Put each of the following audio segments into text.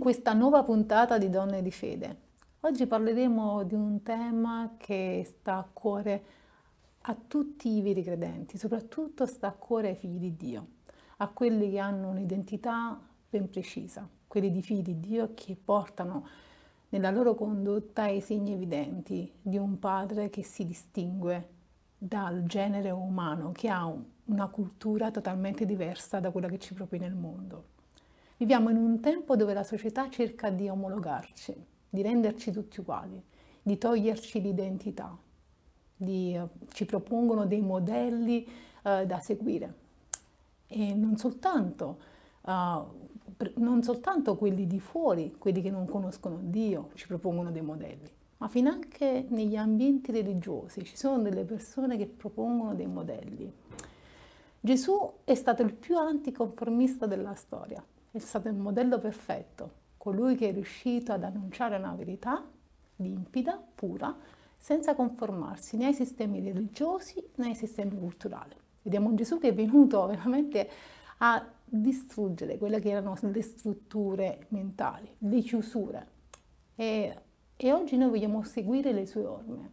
questa nuova puntata di Donne di Fede. Oggi parleremo di un tema che sta a cuore a tutti i veri credenti, soprattutto sta a cuore ai figli di Dio, a quelli che hanno un'identità ben precisa, quelli di figli di Dio che portano nella loro condotta i segni evidenti di un padre che si distingue dal genere umano, che ha una cultura totalmente diversa da quella che ci propone il mondo. Viviamo in un tempo dove la società cerca di omologarci, di renderci tutti uguali, di toglierci l'identità, di, eh, ci propongono dei modelli uh, da seguire. E non soltanto, uh, per, non soltanto quelli di fuori, quelli che non conoscono Dio, ci propongono dei modelli, ma finanche negli ambienti religiosi ci sono delle persone che propongono dei modelli. Gesù è stato il più anticonformista della storia è stato il modello perfetto, colui che è riuscito ad annunciare una verità limpida, pura, senza conformarsi né ai sistemi religiosi né ai sistemi culturali. Vediamo un Gesù che è venuto veramente a distruggere quelle che erano le strutture mentali, le chiusure. E, e oggi noi vogliamo seguire le sue orme.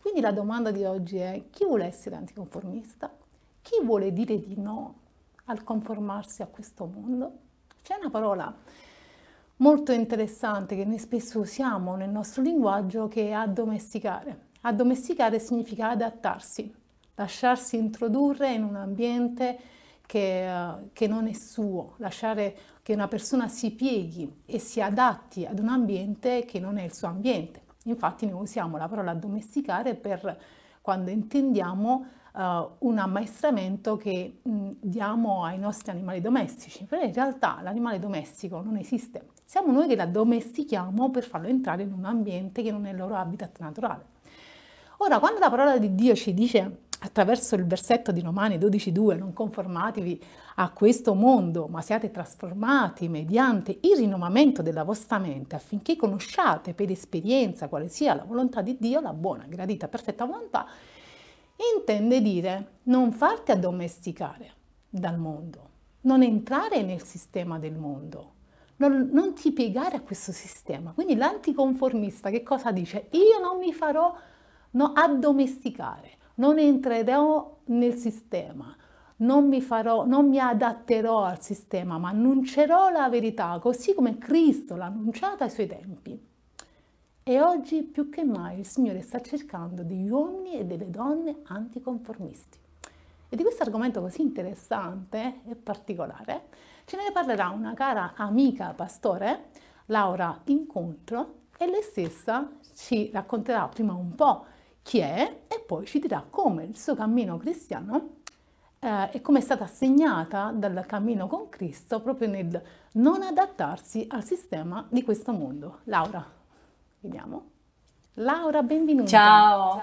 Quindi la domanda di oggi è chi vuole essere anticonformista? Chi vuole dire di no al conformarsi a questo mondo? C'è una parola molto interessante che noi spesso usiamo nel nostro linguaggio che è addomesticare. Addomesticare significa adattarsi, lasciarsi introdurre in un ambiente che, eh, che, non è suo, lasciare che una persona si pieghi e si adatti ad un ambiente che non è il suo ambiente. Infatti noi usiamo la parola addomesticare per quando intendiamo uh, un ammaestramento che mh, diamo ai nostri animali domestici, però in realtà l'animale domestico non esiste. Siamo noi che la domestichiamo per farlo entrare in un ambiente che non è il loro habitat naturale. Ora, quando la parola di Dio ci dice attraverso il versetto di Romani 12.2, non conformatevi a questo mondo, ma siate trasformati mediante il rinnovamento della vostra mente affinché conosciate per esperienza quale sia la volontà di Dio, la buona, gradita, perfetta volontà, intende dire non farti addomesticare dal mondo, non entrare nel sistema del mondo, non, non ti piegare a questo sistema. Quindi l'anticonformista che cosa dice? Io non mi farò no, addomesticare, non entrerò nel sistema, non mi, farò, non mi adatterò al sistema, ma annuncerò la verità, così come Cristo l'ha annunciata ai suoi tempi. E oggi più che mai il Signore sta cercando degli uomini e delle donne anticonformisti. E di questo argomento così interessante e particolare ce ne parlerà una cara amica pastore, Laura Incontro, e lei stessa ci racconterà prima un po' chi è e poi ci dirà come il suo cammino cristiano eh, e come è stata segnata dal cammino con Cristo proprio nel non adattarsi al sistema di questo mondo. Laura. Vediamo. Laura, benvenuta. Ciao.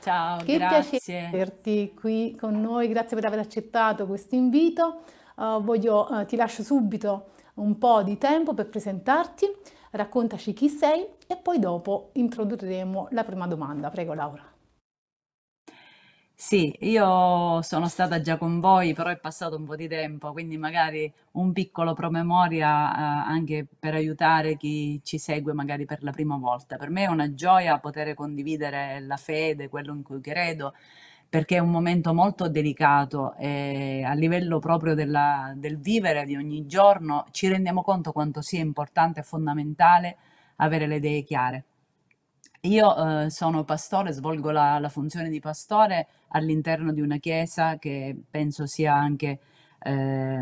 Ciao, che grazie. piacere averti qui con noi, grazie per aver accettato questo invito. Uh, voglio, uh, ti lascio subito un po' di tempo per presentarti, raccontaci chi sei e poi dopo introdurremo la prima domanda. Prego Laura. Sì, io sono stata già con voi, però è passato un po' di tempo, quindi magari un piccolo promemoria, eh, anche per aiutare chi ci segue magari per la prima volta. Per me è una gioia poter condividere la fede, quello in cui credo, perché è un momento molto delicato e a livello proprio della, del vivere di ogni giorno ci rendiamo conto quanto sia importante e fondamentale avere le idee chiare. Io eh, sono pastore, svolgo la, la funzione di pastore all'interno di una chiesa che penso sia anche eh,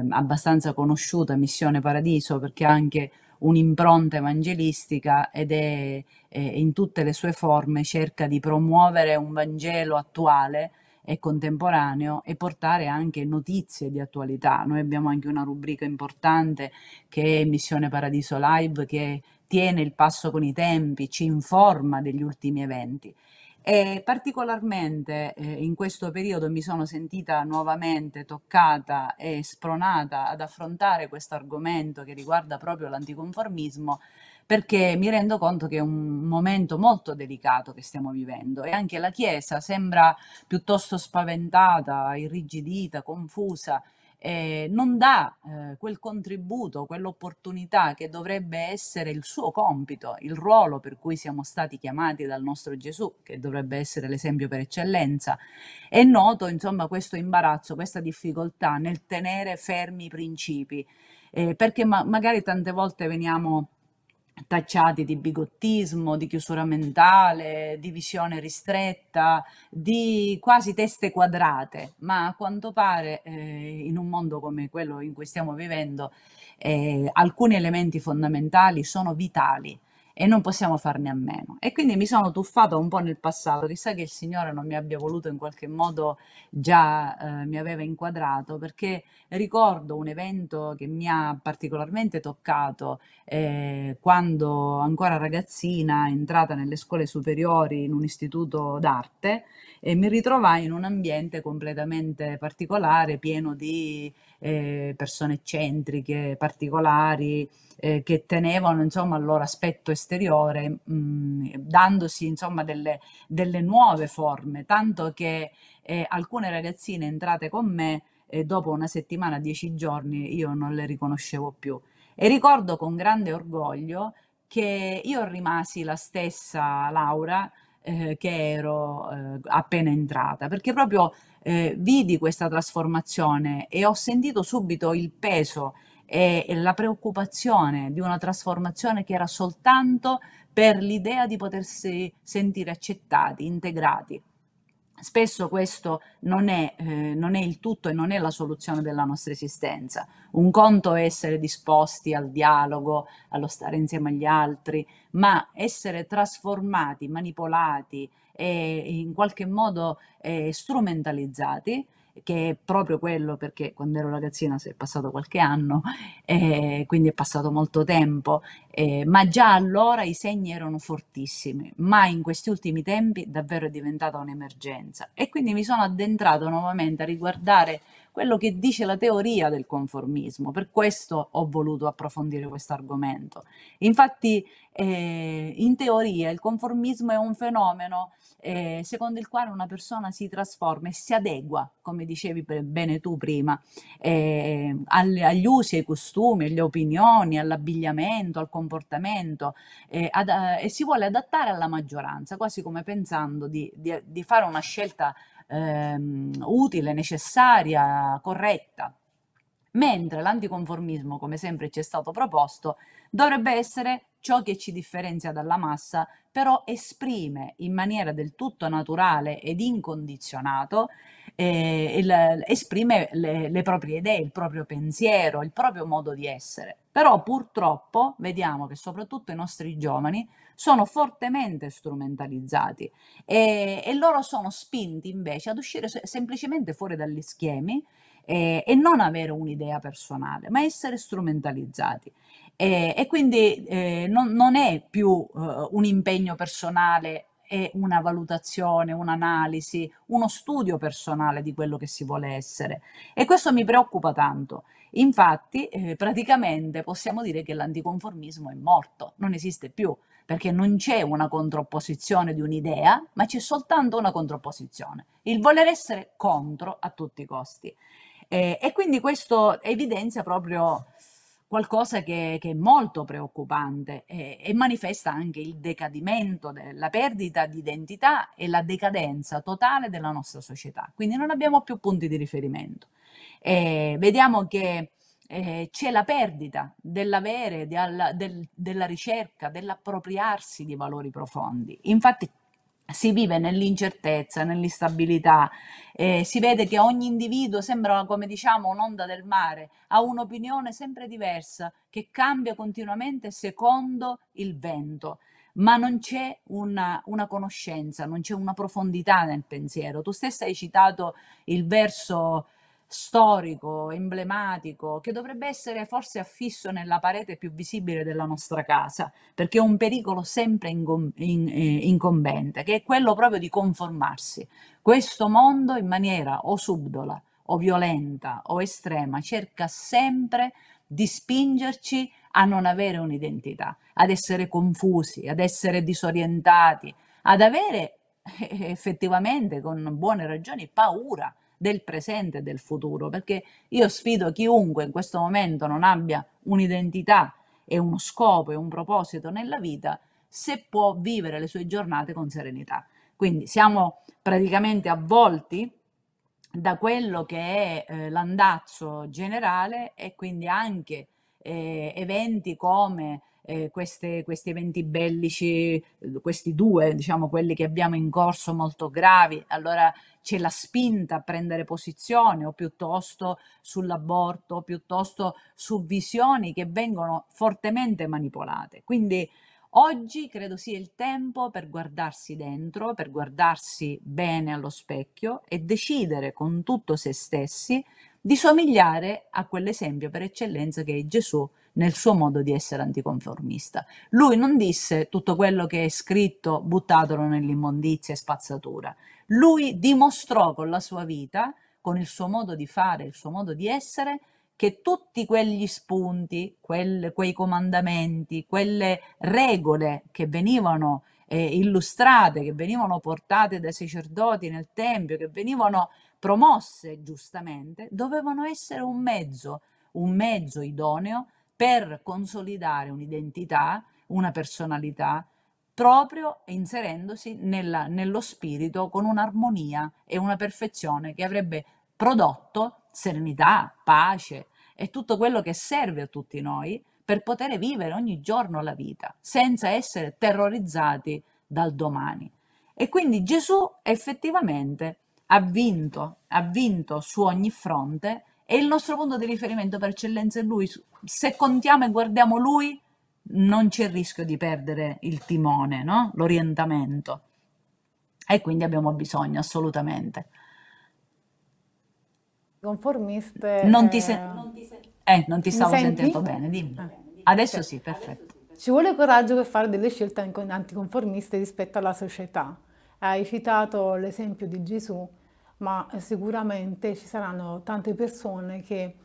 abbastanza conosciuta, Missione Paradiso, perché ha anche un'impronta evangelistica ed è, è, in tutte le sue forme cerca di promuovere un Vangelo attuale e contemporaneo e portare anche notizie di attualità. Noi abbiamo anche una rubrica importante che è Missione Paradiso Live, che tiene il passo con i tempi, ci informa degli ultimi eventi. E particolarmente eh, in questo periodo mi sono sentita nuovamente toccata e spronata ad affrontare questo argomento che riguarda proprio l'anticonformismo perché mi rendo conto che è un momento molto delicato che stiamo vivendo e anche la Chiesa sembra piuttosto spaventata, irrigidita, confusa eh, non dà eh, quel contributo, quell'opportunità che dovrebbe essere il suo compito, il ruolo per cui siamo stati chiamati dal nostro Gesù, che dovrebbe essere l'esempio per eccellenza. È noto, insomma, questo imbarazzo, questa difficoltà nel tenere fermi i principi, eh, perché ma magari tante volte veniamo tacciati di bigottismo, di chiusura mentale, di visione ristretta, di quasi teste quadrate, ma a quanto pare eh, in un mondo come quello in cui stiamo vivendo eh, alcuni elementi fondamentali sono vitali e non possiamo farne a meno. E quindi mi sono tuffata un po' nel passato, chissà che il Signore non mi abbia voluto in qualche modo già eh, mi aveva inquadrato, perché ricordo un evento che mi ha particolarmente toccato eh, quando ancora ragazzina, entrata nelle scuole superiori in un istituto d'arte, e mi ritrovai in un ambiente completamente particolare, pieno di eh, persone eccentriche, particolari, eh, che tenevano insomma il loro aspetto esteriore, mh, mm, dandosi insomma delle, delle, nuove forme, tanto che eh, alcune ragazzine entrate con me eh, dopo una settimana, dieci giorni, io non le riconoscevo più. E ricordo con grande orgoglio che io rimasi la stessa Laura eh, che ero eh, appena entrata, perché proprio eh, vidi questa trasformazione e ho sentito subito il peso e, e la preoccupazione di una trasformazione che era soltanto per l'idea di potersi sentire accettati, integrati. Spesso questo non è, eh, non è, il tutto e non è la soluzione della nostra esistenza. Un conto è essere disposti al dialogo, allo stare insieme agli altri, ma essere trasformati, manipolati, eh, in qualche modo eh, strumentalizzati che è proprio quello perché quando ero ragazzina si è passato qualche anno, eh, quindi è passato molto tempo, eh, ma già allora i segni erano fortissimi, ma in questi ultimi tempi davvero è diventata un'emergenza e quindi mi sono addentrato nuovamente a riguardare quello che dice la teoria del conformismo. Per questo ho voluto approfondire questo argomento. Infatti, eh, in teoria, il conformismo è un fenomeno eh, secondo il quale una persona si trasforma e si adegua, come dicevi bene tu prima, eh, agli usi, ai costumi, alle opinioni, all'abbigliamento, al comportamento eh, ad, eh, e si vuole adattare alla maggioranza, quasi come pensando di, di, di fare una scelta ehm, utile, necessaria, corretta. Mentre l'anticonformismo, come sempre ci è stato proposto, dovrebbe essere ciò che ci differenzia dalla massa, però esprime in maniera del tutto naturale ed incondizionato, eh, il, esprime le, le proprie idee, il proprio pensiero, il proprio modo di essere. Però purtroppo vediamo che soprattutto i nostri giovani sono fortemente strumentalizzati e, e loro sono spinti invece ad uscire semplicemente fuori dagli schemi eh, e non avere un'idea personale, ma essere strumentalizzati. Eh, e quindi eh, non, non, è più eh, un impegno personale, è una valutazione, un'analisi, uno studio personale di quello che si vuole essere. E questo mi preoccupa tanto. Infatti, eh, praticamente possiamo dire che l'anticonformismo è morto, non esiste più, perché non c'è una contrapposizione di un'idea, ma c'è soltanto una contrapposizione, il voler essere contro a tutti i costi. Eh, e quindi questo evidenzia proprio qualcosa che, che, è molto preoccupante e, eh, e, manifesta anche il decadimento, la perdita di identità e la decadenza totale della nostra società. Quindi non abbiamo più punti di riferimento eh, vediamo che eh, c'è la perdita dell'avere, della, del, della ricerca, dell'appropriarsi di valori profondi. Infatti si vive nell'incertezza, nell'instabilità, eh, si vede che ogni individuo sembra, come diciamo, un'onda del mare, ha un'opinione sempre diversa che cambia continuamente secondo il vento, ma non c'è una, una conoscenza, non c'è una profondità nel pensiero. Tu stessa hai citato il verso storico, emblematico, che dovrebbe essere forse affisso nella parete più visibile della nostra casa, perché è un pericolo sempre in, in, eh, incombente, che è quello proprio di conformarsi. Questo mondo in maniera o subdola, o violenta, o estrema, cerca sempre di spingerci a non avere un'identità, ad essere confusi, ad essere disorientati, ad avere effettivamente con buone ragioni paura del presente e del futuro, perché io sfido chiunque in questo momento non abbia un'identità e uno scopo e un proposito nella vita, se può vivere le sue giornate con serenità. Quindi siamo praticamente avvolti da quello che è eh, l'andazzo generale e quindi anche eh, eventi come eh, queste, questi eventi bellici, eh, questi due, diciamo quelli che abbiamo in corso molto gravi, allora c'è la spinta a prendere posizione o piuttosto sull'aborto, piuttosto su visioni che vengono fortemente manipolate. Quindi Oggi credo sia il tempo per guardarsi dentro, per guardarsi bene allo specchio e decidere con tutto se stessi di somigliare a quell'esempio per eccellenza che è Gesù nel suo modo di essere anticonformista. Lui non disse tutto quello che è scritto buttatelo nell'immondizia e spazzatura. Lui dimostrò con la sua vita, con il suo modo di fare, il suo modo di essere, che tutti quegli spunti, quel, quei comandamenti, quelle regole che venivano eh, illustrate, che venivano portate dai sacerdoti nel Tempio, che venivano promosse giustamente, dovevano essere un mezzo, un mezzo idoneo per consolidare un'identità, una personalità, proprio inserendosi nella, nello spirito con un'armonia e una perfezione che avrebbe prodotto serenità, pace e tutto quello che serve a tutti noi per poter vivere ogni giorno la vita senza essere terrorizzati dal domani. E quindi Gesù effettivamente ha vinto, ha vinto su ogni fronte e il nostro punto di riferimento per eccellenza è lui. Se contiamo e guardiamo lui, non c'è il rischio di perdere il timone, no? l'orientamento. E quindi abbiamo bisogno assolutamente. Conformiste. Non ti, se- eh, non ti, se- eh, non ti stavo senti? sentendo bene, dimmi. Ah. Adesso sì, perfetto. Ci vuole coraggio per fare delle scelte anticonformiste rispetto alla società. Hai citato l'esempio di Gesù ma sicuramente ci saranno tante persone che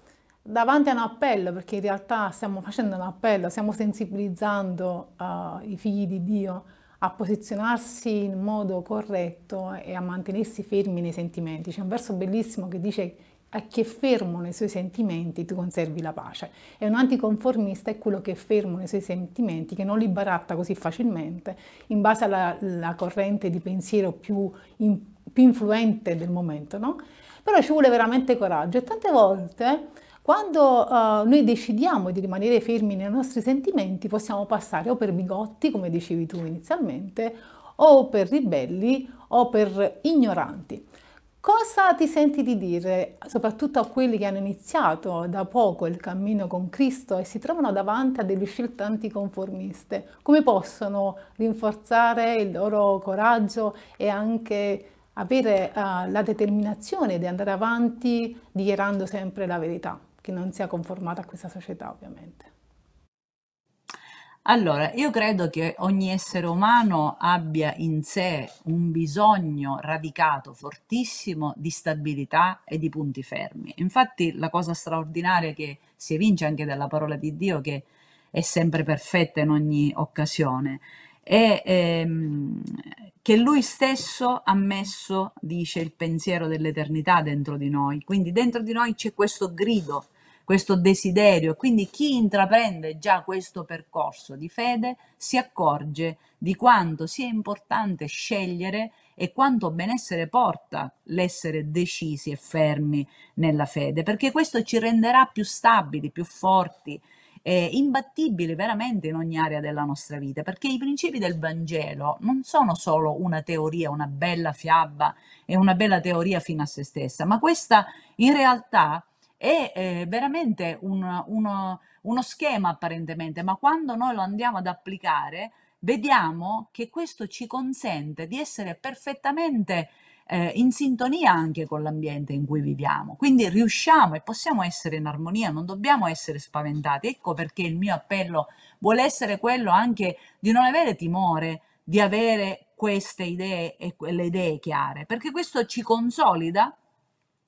davanti a un appello, perché in realtà stiamo facendo un appello, stiamo sensibilizzando uh, i figli di Dio a posizionarsi in modo corretto e a mantenersi fermi nei sentimenti. C'è un verso bellissimo che dice a chi è fermo nei suoi sentimenti tu conservi la pace. E un anticonformista è quello che è fermo nei suoi sentimenti, che non li baratta così facilmente in base alla corrente di pensiero più importante più influente del momento, no? Però ci vuole veramente coraggio e tante volte quando uh, noi decidiamo di rimanere fermi nei nostri sentimenti possiamo passare o per bigotti, come dicevi tu inizialmente, o per ribelli o per ignoranti. Cosa ti senti di dire, soprattutto a quelli che hanno iniziato da poco il cammino con Cristo e si trovano davanti a delle scelte anticonformiste? Come possono rinforzare il loro coraggio e anche avere uh, la determinazione di andare avanti dichiarando sempre la verità, che non sia conformata a questa società ovviamente. Allora, io credo che ogni essere umano abbia in sé un bisogno radicato fortissimo di stabilità e di punti fermi. Infatti la cosa straordinaria che si evince anche dalla parola di Dio che è sempre perfetta in ogni occasione è ehm, che lui stesso ha messo, dice, il pensiero dell'eternità dentro di noi. Quindi dentro di noi c'è questo grido, questo desiderio. Quindi chi intraprende già questo percorso di fede si accorge di quanto sia importante scegliere e quanto benessere porta l'essere decisi e fermi nella fede, perché questo ci renderà più stabili, più forti, eh, imbattibili veramente in ogni area della nostra vita, perché i principi del Vangelo non sono solo una teoria, una bella fiaba e una bella teoria fino a se stessa, ma questa in realtà è eh, veramente un, uno, uno schema apparentemente, ma quando noi lo andiamo ad applicare vediamo che questo ci consente di essere perfettamente eh, in sintonia anche con l'ambiente in cui viviamo. Quindi riusciamo e possiamo essere in armonia, non dobbiamo essere spaventati. Ecco perché il mio appello vuole essere quello anche di non avere timore, di avere queste idee e quelle idee chiare, perché questo ci consolida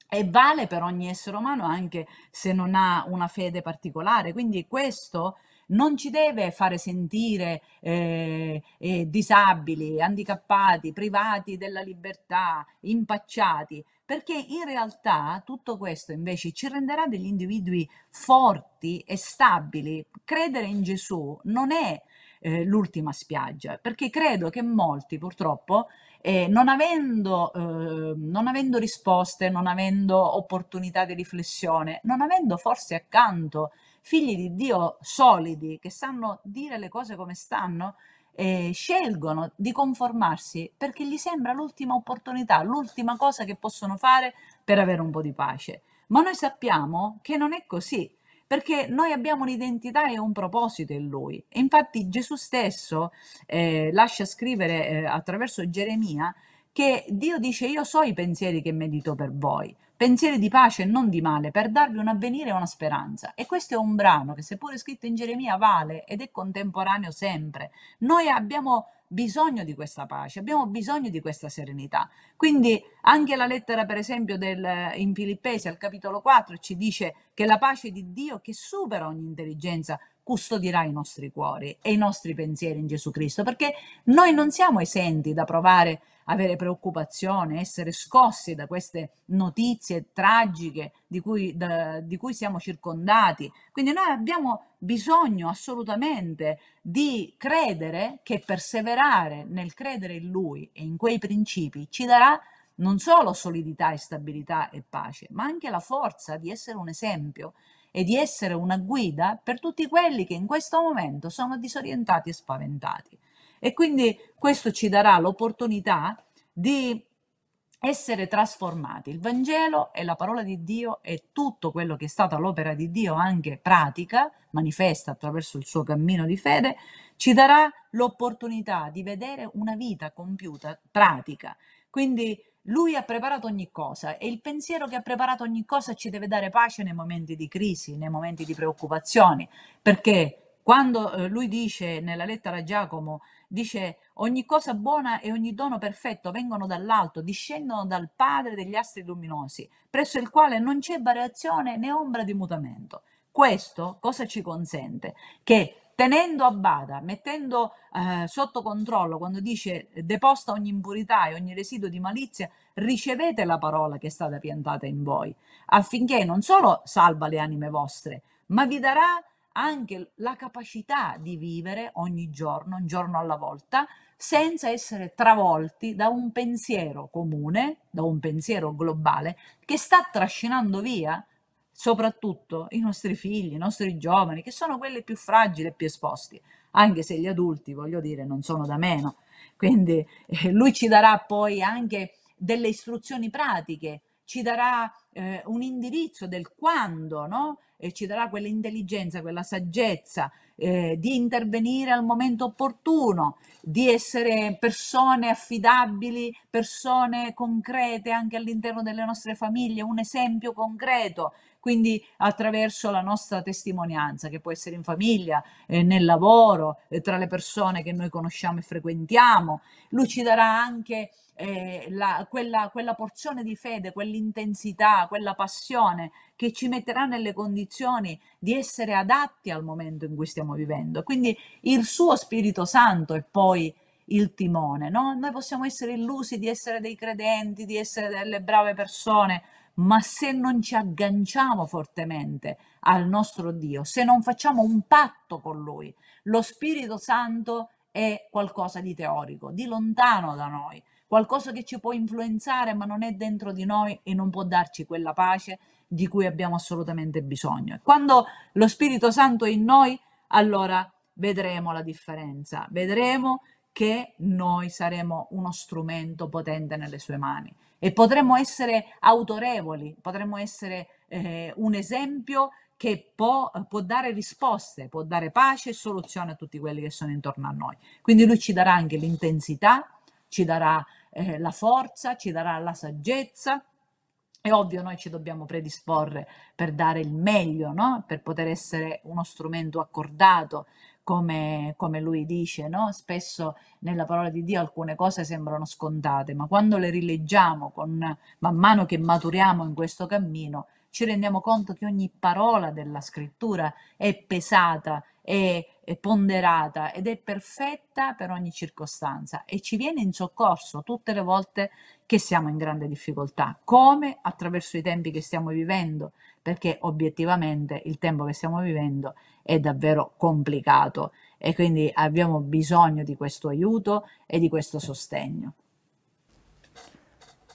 e vale per ogni essere umano anche se non ha una fede particolare. Quindi questo non ci deve fare sentire eh, eh, disabili, handicappati, privati della libertà, impacciati, perché in realtà tutto questo invece ci renderà degli individui forti e stabili. Credere in Gesù non è eh, l'ultima spiaggia, perché credo che molti purtroppo eh, non, avendo, eh, non, avendo, risposte, non avendo opportunità di riflessione, non avendo forse accanto figli di Dio solidi, che sanno dire le cose come stanno, eh, scelgono di conformarsi perché gli sembra l'ultima opportunità, l'ultima cosa che possono fare per avere un po' di pace. Ma noi sappiamo che non è così, perché noi abbiamo un'identità e un proposito in lui. E infatti Gesù stesso eh, lascia scrivere eh, attraverso Geremia che Dio dice io so i pensieri che medito per voi, pensieri di pace e non di male, per darvi un avvenire e una speranza. E questo è un brano che, seppure scritto in Geremia, vale ed è contemporaneo sempre. Noi abbiamo bisogno di questa pace, abbiamo bisogno di questa serenità. Quindi anche la lettera, per esempio, del, in Filippesi al capitolo 4 ci dice che la pace di Dio che supera ogni intelligenza custodirà i nostri cuori e i nostri pensieri in Gesù Cristo, perché noi non siamo esenti da provare avere preoccupazione, essere scossi da queste notizie tragiche di cui, da, di cui siamo circondati. Quindi noi abbiamo bisogno assolutamente di credere che perseverare nel credere in Lui e in quei principi ci darà non solo solidità e stabilità e pace, ma anche la forza di essere un esempio e di essere una guida per tutti quelli che in questo momento sono disorientati e spaventati. E quindi questo ci darà l'opportunità di essere trasformati. Il Vangelo è la parola di Dio e tutto quello che è stata l'opera di Dio anche pratica, manifesta attraverso il suo cammino di fede, ci darà l'opportunità di vedere una vita compiuta, pratica. Quindi lui ha preparato ogni cosa e il pensiero che ha preparato ogni cosa ci deve dare pace nei momenti di crisi, nei momenti di preoccupazione, perché quando eh, lui dice nella lettera a Giacomo, dice ogni cosa buona e ogni dono perfetto vengono dall'alto, discendono dal Padre degli astri luminosi, presso il quale non c'è variazione né ombra di mutamento. Questo cosa ci consente? Che tenendo a bada, mettendo eh, sotto controllo, quando dice eh, deposta ogni impurità e ogni residuo di malizia, ricevete la parola che è stata piantata in voi, affinché non solo salva le anime vostre, ma vi darà anche la capacità di vivere ogni giorno, un giorno alla volta, senza essere travolti da un pensiero comune, da un pensiero globale che sta trascinando via soprattutto i nostri figli, i nostri giovani, che sono quelli più fragili e più esposti, anche se gli adulti, voglio dire, non sono da meno. Quindi eh, lui ci darà poi anche delle istruzioni pratiche, ci darà eh, un indirizzo del quando, no? E ci darà quell'intelligenza, quella saggezza eh, di intervenire al momento opportuno, di essere persone affidabili, persone concrete anche all'interno delle nostre famiglie, un esempio concreto quindi attraverso la nostra testimonianza, che può essere in famiglia, eh, nel lavoro, eh, tra le persone che noi conosciamo e frequentiamo. Lui ci darà anche eh, la, quella, quella porzione di fede, quell'intensità, quella passione che ci metterà nelle condizioni di essere adatti al momento in cui stiamo vivendo. Quindi il suo Spirito Santo è poi il timone. No? Noi possiamo essere illusi di essere dei credenti, di essere delle brave persone, ma se non ci agganciamo fortemente al nostro Dio, se non facciamo un patto con Lui, lo Spirito Santo è qualcosa di teorico, di lontano da noi, qualcosa che ci può influenzare ma non è dentro di noi e non può darci quella pace di cui abbiamo assolutamente bisogno. quando lo Spirito Santo è in noi, allora vedremo la differenza, vedremo che noi saremo uno strumento potente nelle sue mani e potremmo essere autorevoli, potremmo essere eh, un esempio che può, può, dare risposte, può dare pace e soluzione a tutti quelli che sono intorno a noi. Quindi lui ci darà anche l'intensità, ci darà eh, la forza, ci darà la saggezza. È ovvio, noi ci dobbiamo predisporre per dare il meglio, no? per poter essere uno strumento accordato, come, come lui dice, no? spesso nella parola di Dio alcune cose sembrano scontate, ma quando le rileggiamo con, man mano che maturiamo in questo cammino, ci rendiamo conto che ogni parola della scrittura è pesata, è, è ponderata ed è perfetta per ogni circostanza e ci viene in soccorso tutte le volte che siamo in grande difficoltà, come attraverso i tempi che stiamo vivendo, perché obiettivamente il tempo che stiamo vivendo è è davvero complicato e quindi abbiamo bisogno di questo aiuto e di questo sostegno.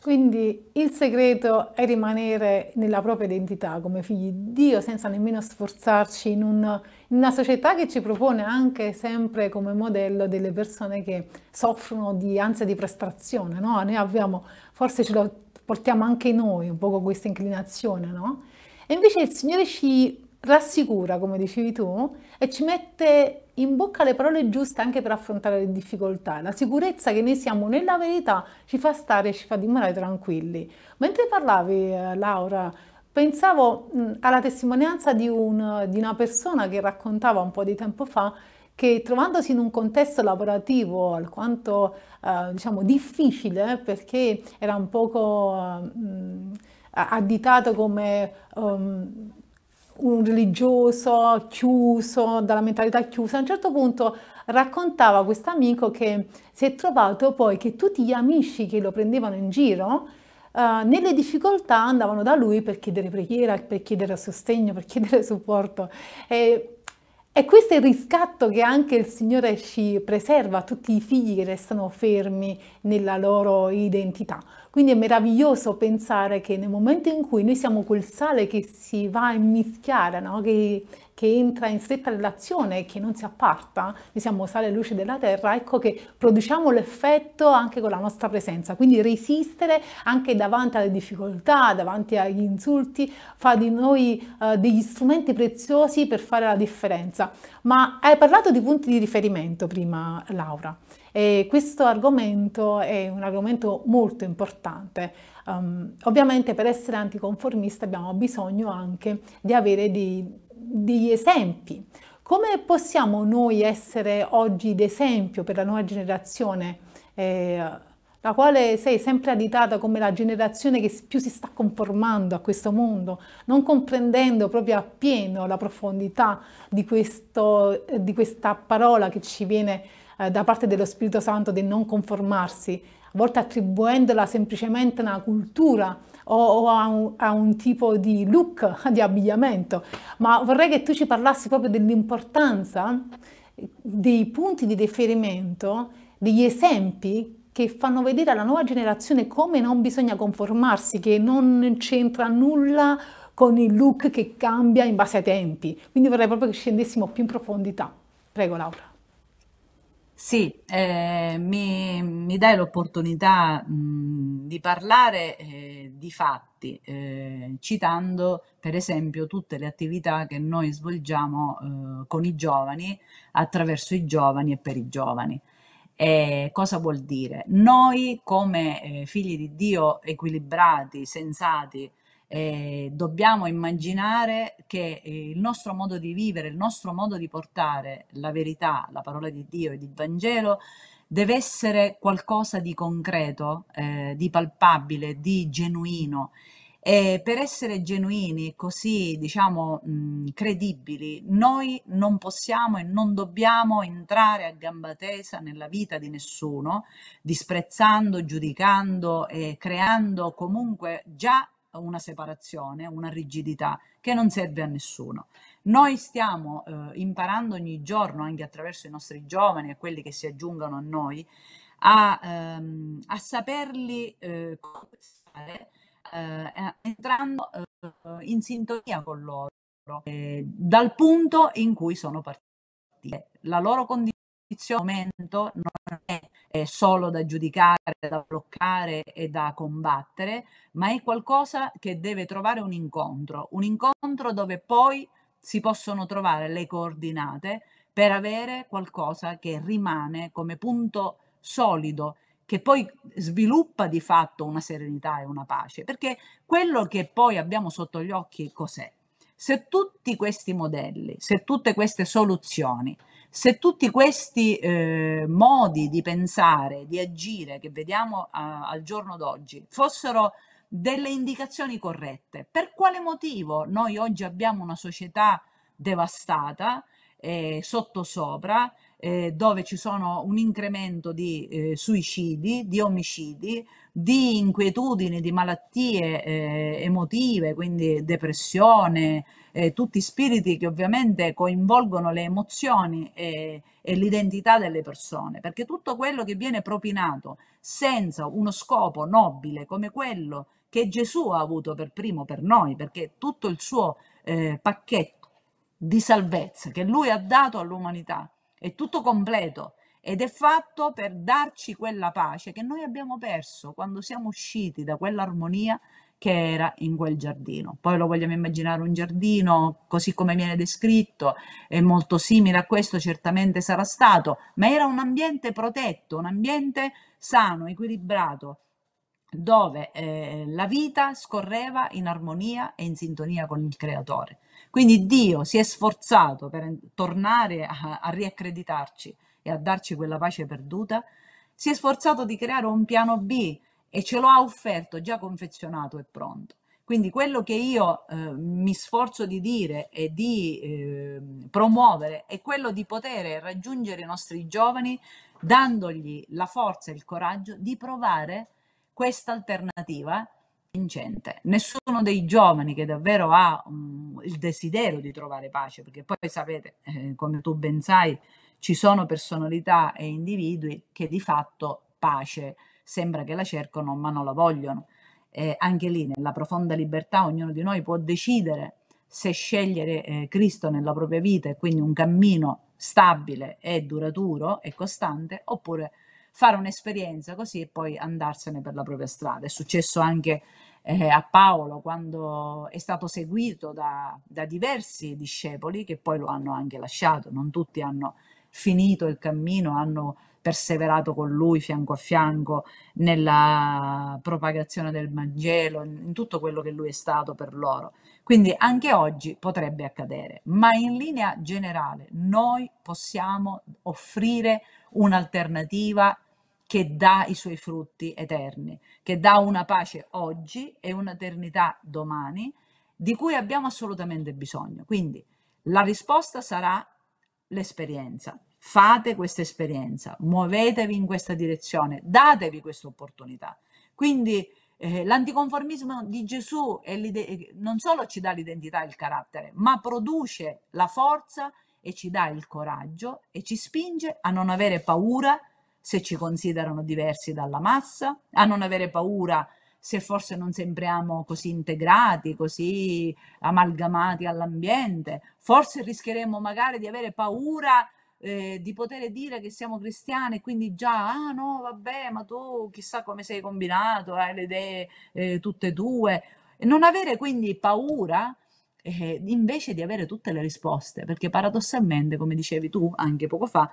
Quindi il segreto è rimanere nella propria identità come figli di Dio senza nemmeno sforzarci in, un, in, una società che ci propone anche sempre come modello delle persone che soffrono di ansia di prestazione, no? Noi abbiamo, forse ce lo portiamo anche noi un poco questa inclinazione, no? E invece il Signore ci rassicura, come dicevi tu, e ci mette in bocca le parole giuste anche per affrontare le difficoltà. La sicurezza che noi siamo nella verità ci fa stare, e ci fa dimorare tranquilli. Mentre parlavi, eh, Laura, pensavo alla testimonianza di, un, di una persona che raccontava un po' di tempo fa che trovandosi in un contesto lavorativo alquanto eh, diciamo, difficile perché era un poco eh, additato come um, un religioso chiuso, dalla mentalità chiusa, a un certo punto raccontava questo amico che si è trovato poi che tutti gli amici che lo prendevano in giro Uh, nelle difficoltà andavano da lui per chiedere preghiera, per chiedere sostegno, per chiedere supporto. E e questo è il riscatto che anche il Signore ci preserva, tutti i figli che restano fermi nella loro identità. Quindi è meraviglioso pensare che nel momento in cui noi siamo quel sale che si va a mischiare, no? che che entra in stretta relazione e che non si apparta, noi siamo sale e luce della terra, ecco che produciamo l'effetto anche con la nostra presenza, quindi resistere anche davanti alle difficoltà, davanti agli insulti, fa di noi eh, degli strumenti preziosi per fare la differenza. Ma hai parlato di punti di riferimento prima, Laura. E questo argomento è un argomento molto importante. Um, ovviamente per essere anticonformista abbiamo bisogno anche di avere dei degli esempi. Come possiamo noi essere oggi d'esempio per la nuova generazione, eh, la quale sei sempre additata come la generazione che più si sta conformando a questo mondo, non comprendendo proprio appieno la profondità di, questo, di questa parola che ci viene eh, da parte dello Spirito Santo di non conformarsi, a volte attribuendola semplicemente a una cultura, o, o a, un, a, un, tipo di look, di abbigliamento, ma vorrei che tu ci parlassi proprio dell'importanza dei punti di riferimento, degli esempi che fanno vedere alla nuova generazione come non bisogna conformarsi, che non c'entra nulla con il look che cambia in base ai tempi. Quindi vorrei proprio che scendessimo più in profondità. Prego Laura. Sì, eh, mi, mi dai l'opportunità, di parlare, eh, di fatti, eh, citando per esempio tutte le attività che noi svolgiamo, eh, con i giovani, attraverso i giovani e per i giovani. E cosa vuol dire? Noi come eh, figli di Dio equilibrati, sensati, eh, dobbiamo immaginare che eh, il nostro modo di vivere, il nostro modo di portare la verità, la parola di Dio e il Vangelo deve essere qualcosa di concreto, eh, di palpabile, di genuino. E per essere genuini, così diciamo mh, mm, credibili, noi non possiamo e non dobbiamo entrare a gamba tesa nella vita di nessuno, disprezzando, giudicando e creando comunque già una separazione, una rigidità che non serve a nessuno. Noi stiamo eh, imparando ogni giorno, anche attraverso i nostri giovani e quelli che si aggiungono a noi, a, ehm, a saperli eh, conversare, eh, eh, entrando eh, in sintonia con loro eh, dal punto in cui sono partiti. La loro condizione momento non è è eh, solo da giudicare, da bloccare e da combattere, ma è qualcosa che deve trovare un incontro, un incontro dove poi si possono trovare le coordinate per avere qualcosa che rimane come punto solido che poi sviluppa di fatto una serenità e una pace, perché quello che poi abbiamo sotto gli occhi cos'è? Se tutti questi modelli, se tutte queste soluzioni se tutti questi eh, modi di pensare, di agire che vediamo a, al giorno d'oggi fossero delle indicazioni corrette, per quale motivo noi oggi abbiamo una società devastata, eh, sottosopra, eh, dove ci sono un incremento di eh, suicidi, di omicidi, di inquietudini, di malattie eh, emotive, quindi depressione, eh, tutti spiriti che ovviamente coinvolgono le emozioni e, e l'identità delle persone, perché tutto quello che viene propinato senza uno scopo nobile come quello che Gesù ha avuto per primo per noi, perché tutto il suo eh, pacchetto di salvezza che lui ha dato all'umanità è tutto completo ed è fatto per darci quella pace che noi abbiamo perso quando siamo usciti da quell'armonia che era in quel giardino. Poi lo vogliamo immaginare un giardino così come viene descritto, è molto simile a questo, certamente sarà stato, ma era un ambiente protetto, un ambiente sano, equilibrato, dove eh, la vita scorreva in armonia e in sintonia con il creatore. Quindi Dio si è sforzato per tornare a, a riaccreditarci e a darci quella pace perduta, si è sforzato di creare un piano B e ce lo ha offerto già confezionato e pronto. Quindi quello che io eh, mi sforzo di dire e di eh, promuovere è quello di poter raggiungere i nostri giovani dandogli la forza e il coraggio di provare questa alternativa vincente. Nessuno dei giovani che davvero ha um, il desiderio di trovare pace, perché poi sapete, eh, come tu ben sai, ci sono personalità e individui che di fatto pace sembra che la cercano ma non la vogliono. Eh, anche lì, nella profonda libertà, ognuno di noi può decidere se scegliere eh, Cristo nella propria vita e quindi un cammino stabile e duraturo e costante, oppure fare un'esperienza così e poi andarsene per la propria strada. È successo anche eh, a Paolo quando è stato seguito da, da diversi discepoli che poi lo hanno anche lasciato, non tutti hanno finito il cammino, hanno perseverato con lui fianco a fianco nella propagazione del Vangelo, in tutto quello che lui è stato per loro. Quindi anche oggi potrebbe accadere, ma in linea generale noi possiamo offrire un'alternativa che dà i suoi frutti eterni, che dà una pace oggi e un'eternità domani, di cui abbiamo assolutamente bisogno. Quindi la risposta sarà l'esperienza. Fate questa esperienza, muovetevi in questa direzione, datevi questa opportunità. Quindi eh, l'anticonformismo di Gesù eh, non solo ci dà l'identità e il carattere, ma produce la forza e ci dà il coraggio e ci spinge a non avere paura se ci considerano diversi dalla massa, a non avere paura se forse non sembriamo così integrati, così amalgamati all'ambiente, forse rischieremo magari di avere paura eh, di poter dire che siamo cristiani, quindi già, ah no, vabbè, ma tu chissà come sei combinato, hai le idee eh, tutte tue. Non avere quindi paura eh, invece di avere tutte le risposte, perché paradossalmente, come dicevi tu anche poco fa,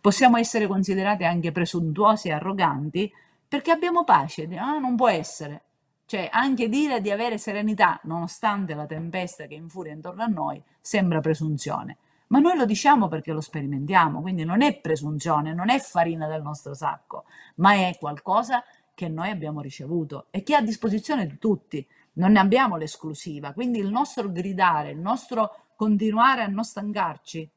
Possiamo essere considerate anche presuntuose e arroganti perché abbiamo pace, ah, non può essere. Cioè anche dire di avere serenità nonostante la tempesta che infuria intorno a noi sembra presunzione. Ma noi lo diciamo perché lo sperimentiamo, quindi non è presunzione, non è farina del nostro sacco, ma è qualcosa che noi abbiamo ricevuto e che è a disposizione di tutti. Non ne abbiamo l'esclusiva, quindi il nostro gridare, il nostro continuare a non stancarci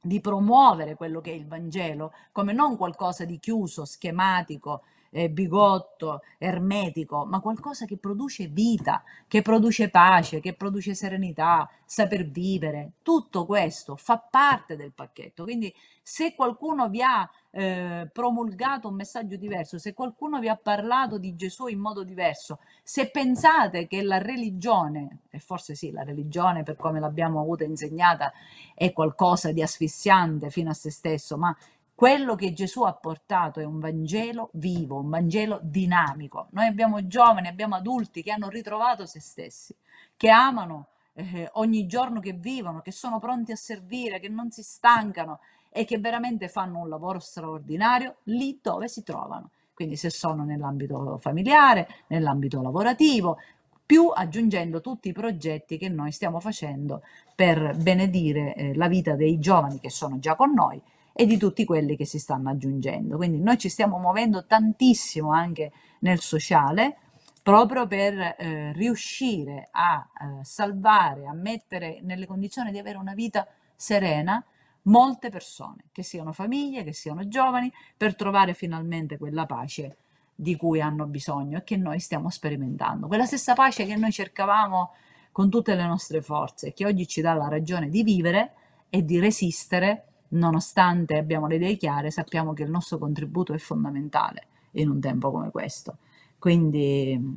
di promuovere quello che è il Vangelo come non qualcosa di chiuso, schematico, eh, bigotto, ermetico, ma qualcosa che produce vita, che produce pace, che produce serenità, saper vivere. Tutto questo fa parte del pacchetto. Quindi se qualcuno vi ha eh, promulgato un messaggio diverso, se qualcuno vi ha parlato di Gesù in modo diverso, se pensate che la religione, e forse sì, la religione per come l'abbiamo avuta insegnata è qualcosa di asfissiante fino a se stesso, ma quello che Gesù ha portato è un Vangelo vivo, un Vangelo dinamico. Noi abbiamo giovani, abbiamo adulti che hanno ritrovato se stessi, che amano eh, ogni giorno che vivono, che sono pronti a servire, che non si stancano e che veramente fanno un lavoro straordinario lì dove si trovano. Quindi se sono nell'ambito familiare, nell'ambito lavorativo, più aggiungendo tutti i progetti che noi stiamo facendo per benedire eh, la vita dei giovani che sono già con noi e di tutti quelli che si stanno aggiungendo. Quindi noi ci stiamo muovendo tantissimo anche nel sociale proprio per eh, riuscire a eh, salvare, a mettere nelle condizioni di avere una vita serena molte persone, che siano famiglie, che siano giovani, per trovare finalmente quella pace di cui hanno bisogno e che noi stiamo sperimentando. Quella stessa pace che noi cercavamo con tutte le nostre forze, che oggi ci dà la ragione di vivere e di resistere nonostante abbiamo le idee chiare, sappiamo che il nostro contributo è fondamentale in un tempo come questo. Quindi mm,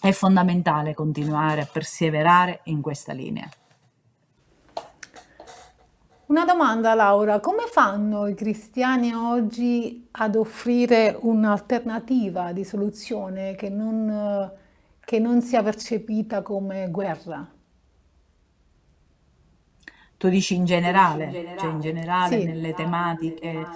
è fondamentale continuare a perseverare in questa linea. Una domanda Laura, come fanno i cristiani oggi ad offrire un'alternativa di soluzione che non, che non sia percepita come guerra? Tu dici in generale, cioè in generale. cioè in generale sì. nelle tematiche.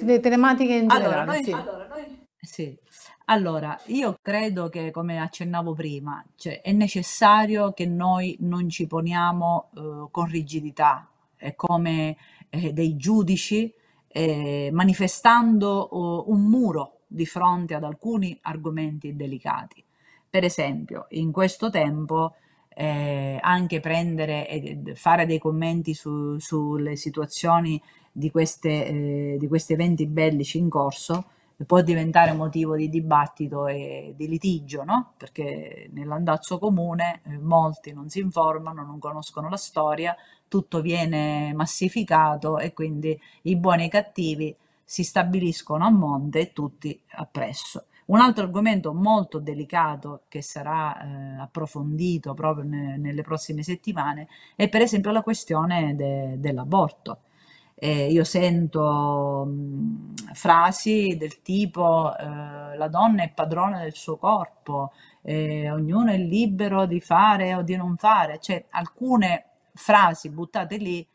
Le tematiche in allora, generale, noi, sì. Allora, noi... sì. Allora, io credo che, come accennavo prima, cioè, è necessario che noi non ci poniamo eh, con rigidità, eh, come eh, dei giudici, eh, manifestando eh, un muro di fronte ad alcuni argomenti delicati. Per esempio, in questo tempo eh, anche prendere e fare dei commenti su, sulle situazioni di, queste, eh, di questi eventi bellici in corso può diventare motivo di dibattito e di litigio, no? perché nell'andazzo comune eh, molti non si informano, non conoscono la storia, tutto viene massificato e quindi i buoni e i cattivi si stabiliscono a monte e tutti appresso. Un altro argomento molto delicato che sarà eh, approfondito proprio ne, nelle prossime settimane è per esempio la questione de, dell'aborto. Eh, io sento mh, frasi del tipo eh, la donna è padrona del suo corpo, ognuno è libero di fare o di non fare, cioè alcune frasi buttate lì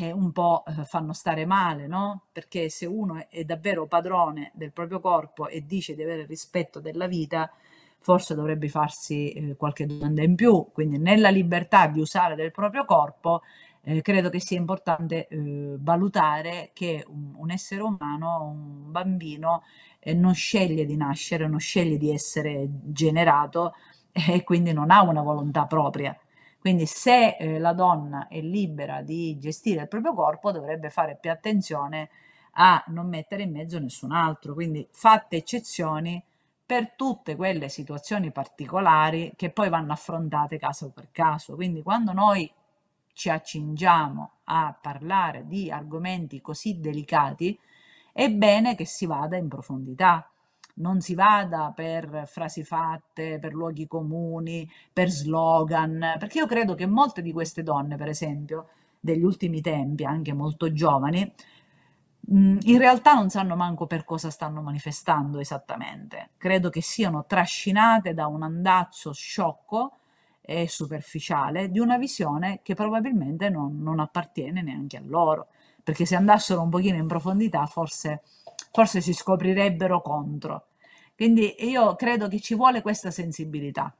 eh, un po' eh, fanno stare male, no? Perché se uno è davvero padrone del proprio corpo e dice di avere rispetto della vita, forse dovrebbe farsi eh, qualche domanda in più. Quindi nella libertà di usare del proprio corpo, eh, credo che sia importante eh, valutare che un, un, essere umano, un bambino, eh, non sceglie di nascere, non sceglie di essere generato e quindi non ha una volontà propria quindi se eh, la donna è libera di gestire il proprio corpo dovrebbe fare più attenzione a non mettere in mezzo nessun altro. Quindi fatte eccezioni per tutte quelle situazioni particolari che poi vanno affrontate caso per caso. Quindi quando noi ci accingiamo a parlare di argomenti così delicati, è bene che si vada in profondità non si vada per frasi fatte, per luoghi comuni, per slogan, perché io credo che molte di queste donne, per esempio, degli ultimi tempi, anche molto giovani, mm, in realtà non sanno manco per cosa stanno manifestando esattamente. Credo che siano trascinate da un andazzo sciocco e superficiale di una visione che probabilmente non, non appartiene neanche a loro, perché se andassero un pochino in profondità forse forse si scoprirebbero contro. Quindi io credo che ci vuole questa sensibilità.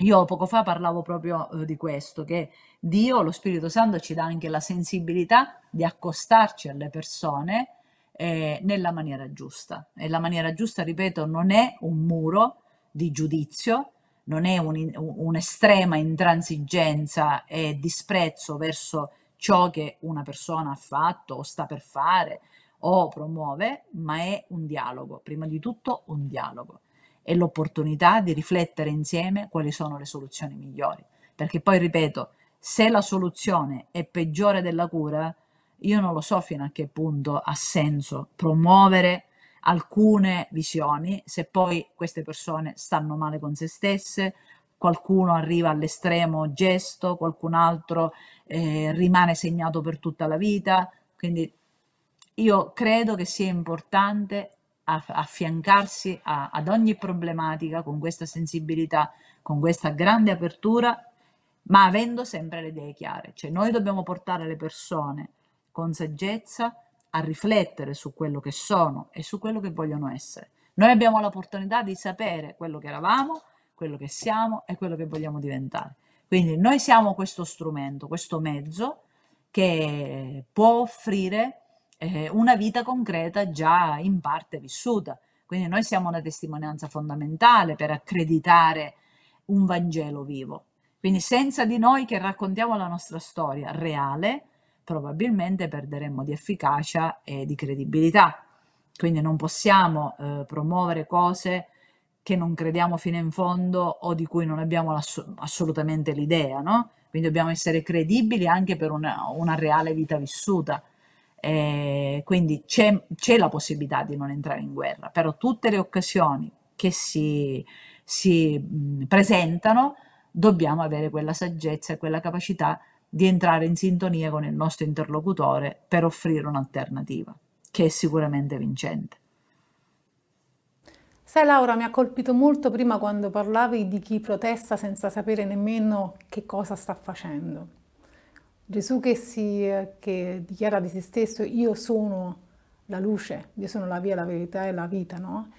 Io poco fa parlavo proprio eh, di questo, che Dio, lo Spirito Santo, ci dà anche la sensibilità di accostarci alle persone eh, nella maniera giusta. E la maniera giusta, ripeto, non è un muro di giudizio, non è un, un'estrema intransigenza e disprezzo verso ciò che una persona ha fatto o sta per fare o promuove, ma è un dialogo, prima di tutto un dialogo. È l'opportunità di riflettere insieme quali sono le soluzioni migliori. Perché poi, ripeto, se la soluzione è peggiore della cura, io non lo so fino a che punto ha senso promuovere alcune visioni se poi queste persone stanno male con se stesse, qualcuno arriva all'estremo gesto, qualcun altro eh, rimane segnato per tutta la vita. Quindi io credo che sia importante affiancarsi a, ad ogni problematica con questa sensibilità, con questa grande apertura, ma avendo sempre le idee chiare. Cioè noi dobbiamo portare le persone con saggezza a riflettere su quello che sono e su quello che vogliono essere. Noi abbiamo l'opportunità di sapere quello che eravamo, quello che siamo e quello che vogliamo diventare. Quindi noi siamo questo strumento, questo mezzo che può offrire eh, una vita concreta già in parte vissuta. Quindi noi siamo una testimonianza fondamentale per accreditare un Vangelo vivo. Quindi senza di noi che raccontiamo la nostra storia reale, probabilmente perderemmo di efficacia e di credibilità. Quindi non possiamo eh, promuovere cose che non crediamo fino in fondo o di cui non abbiamo ass- assolutamente l'idea, no? Quindi dobbiamo essere credibili anche per una, una reale vita vissuta. Eh, quindi c'è, c'è la possibilità di non entrare in guerra, però tutte le occasioni che si, si mm, presentano dobbiamo avere quella saggezza e quella capacità di entrare in sintonia con il nostro interlocutore per offrire un'alternativa che è sicuramente vincente. Sai Laura, mi ha colpito molto prima quando parlavi di chi protesta senza sapere nemmeno che cosa sta facendo. Gesù che, si, che dichiara di se stesso io sono la luce, io sono la via, la verità e la vita, no?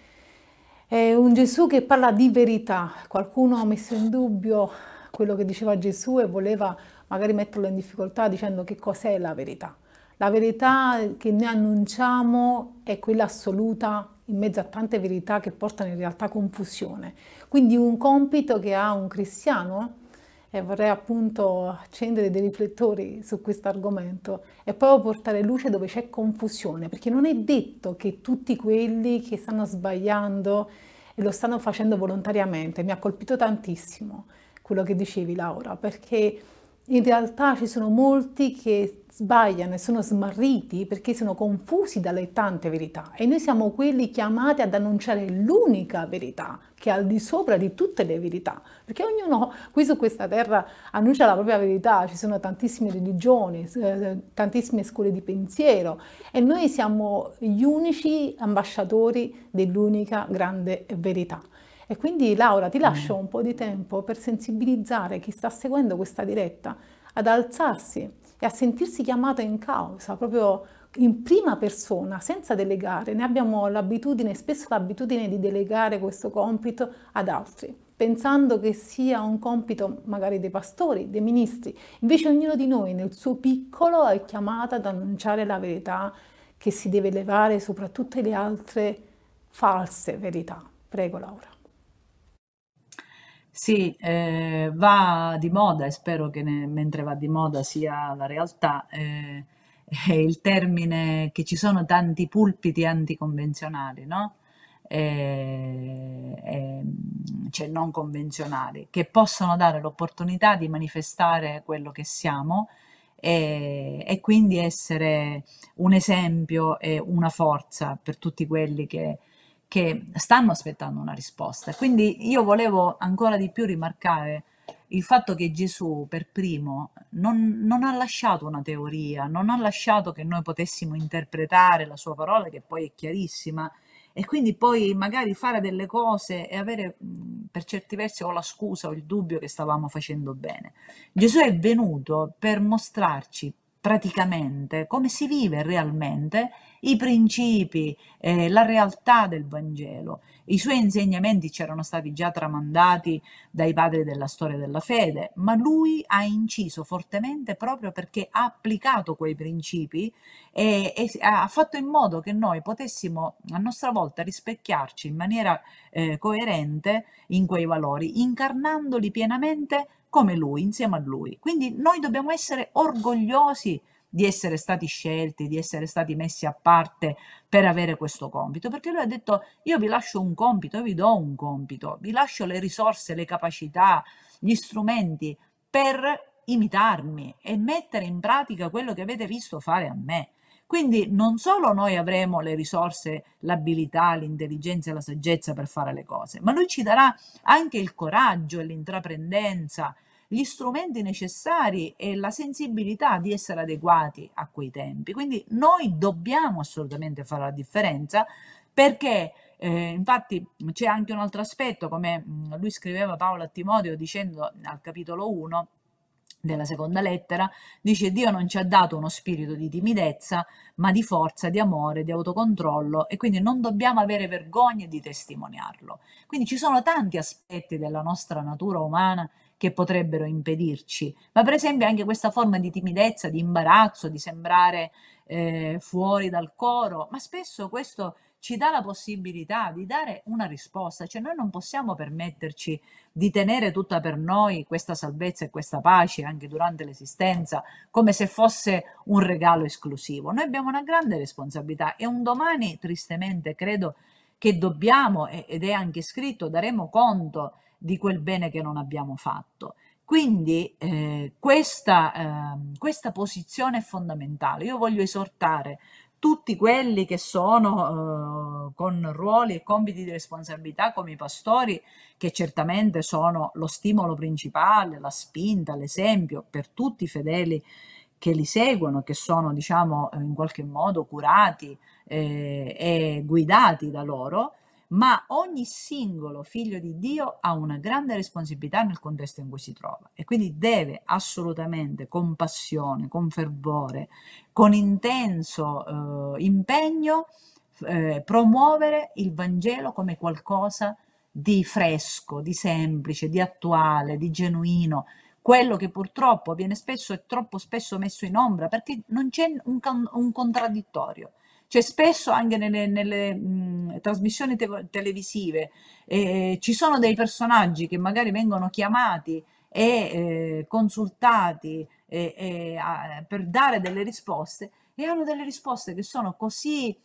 È un Gesù che parla di verità. Qualcuno ha messo in dubbio quello che diceva Gesù e voleva magari metterlo in difficoltà dicendo che cos'è la verità. La verità che noi annunciamo è quella assoluta in mezzo a tante verità che portano in realtà confusione. Quindi un compito che ha un cristiano e vorrei appunto accendere dei riflettori su questo argomento e poi portare luce dove c'è confusione, perché non è detto che tutti quelli che stanno sbagliando e lo stanno facendo volontariamente, mi ha colpito tantissimo quello che dicevi Laura, perché in realtà ci sono molti che sbagliano e sono smarriti perché sono confusi dalle tante verità e noi siamo quelli chiamati ad annunciare l'unica verità che è al di sopra di tutte le verità, perché ognuno qui su questa terra annuncia la propria verità, ci sono tantissime religioni, eh, tantissime scuole di pensiero e noi siamo gli unici ambasciatori dell'unica grande verità. E quindi Laura ti lascio mm. un po' di tempo per sensibilizzare chi sta seguendo questa diretta ad alzarsi e a sentirsi chiamata in causa, proprio in prima persona, senza delegare. Ne abbiamo l'abitudine, spesso l'abitudine di delegare questo compito ad altri, pensando che sia un compito magari dei pastori, dei ministri. Invece ognuno di noi nel suo piccolo è chiamato ad annunciare la verità che si deve levare sopra tutte le altre false verità. Prego Laura. Sì, eh, va di moda e spero che ne- mentre va di moda sia la realtà. eh, è il termine che ci sono tanti pulpiti anticonvenzionali, no? Eh, ehm, cioè non convenzionali, che possono dare l'opportunità di manifestare quello che siamo e, eh, e quindi essere un esempio e una forza per tutti quelli che che stanno aspettando una risposta. Quindi io volevo ancora di più rimarcare il fatto che Gesù per primo non, non, ha lasciato una teoria, non ha lasciato che noi potessimo interpretare la sua parola che poi è chiarissima e quindi poi magari fare delle cose e avere per certi versi o la scusa o il dubbio che stavamo facendo bene. Gesù è venuto per mostrarci praticamente come si vive realmente i principi, eh, la realtà del Vangelo. I suoi insegnamenti c'erano stati già tramandati dai padri della storia della fede, ma lui ha inciso fortemente proprio perché ha applicato quei principi e, e ha fatto in modo che noi potessimo a nostra volta rispecchiarci in maniera eh, coerente in quei valori, incarnandoli pienamente come lui, insieme a lui. Quindi noi dobbiamo essere orgogliosi di essere stati scelti, di essere stati messi a parte per avere questo compito, perché lui ha detto io vi lascio un compito, io vi do un compito, vi lascio le risorse, le capacità, gli strumenti per imitarmi e mettere in pratica quello che avete visto fare a me. Quindi non solo noi avremo le risorse, l'abilità, l'intelligenza e la saggezza per fare le cose, ma lui ci darà anche il coraggio e l'intraprendenza gli strumenti necessari e la sensibilità di essere adeguati a quei tempi. Quindi noi dobbiamo assolutamente fare la differenza perché eh, infatti c'è anche un altro aspetto, come lui scriveva Paolo a Timoteo dicendo al capitolo 1 della seconda lettera, dice Dio non ci ha dato uno spirito di timidezza, ma di forza, di amore, di autocontrollo e quindi non dobbiamo avere vergogna di testimoniarlo. Quindi ci sono tanti aspetti della nostra natura umana che potrebbero impedirci, ma per esempio anche questa forma di timidezza, di imbarazzo, di sembrare eh, fuori dal coro, ma spesso questo ci dà la possibilità di dare una risposta, cioè noi non possiamo permetterci di tenere tutta per noi questa salvezza e questa pace anche durante l'esistenza come se fosse un regalo esclusivo. Noi abbiamo una grande responsabilità e un domani tristemente credo che dobbiamo, ed è anche scritto, daremo conto di quel bene che non abbiamo fatto. Quindi eh, questa, eh, questa, posizione è fondamentale. Io voglio esortare tutti quelli che sono eh, con ruoli e compiti di responsabilità come i pastori, che certamente sono lo stimolo principale, la spinta, l'esempio per tutti i fedeli che li seguono, che sono diciamo in qualche modo curati eh, e guidati da loro, ma ogni singolo figlio di Dio ha una grande responsabilità nel contesto in cui si trova e quindi deve assolutamente con passione, con fervore, con intenso eh, impegno eh, promuovere il Vangelo come qualcosa di fresco, di semplice, di attuale, di genuino, quello che purtroppo viene spesso e troppo spesso messo in ombra perché non c'è un, un contraddittorio. Cioè spesso anche nelle, nelle mh, trasmissioni te televisive eh, ci sono dei personaggi che magari vengono chiamati e eh, consultati e, eh, e, eh, a, per dare delle risposte e hanno delle risposte che sono così,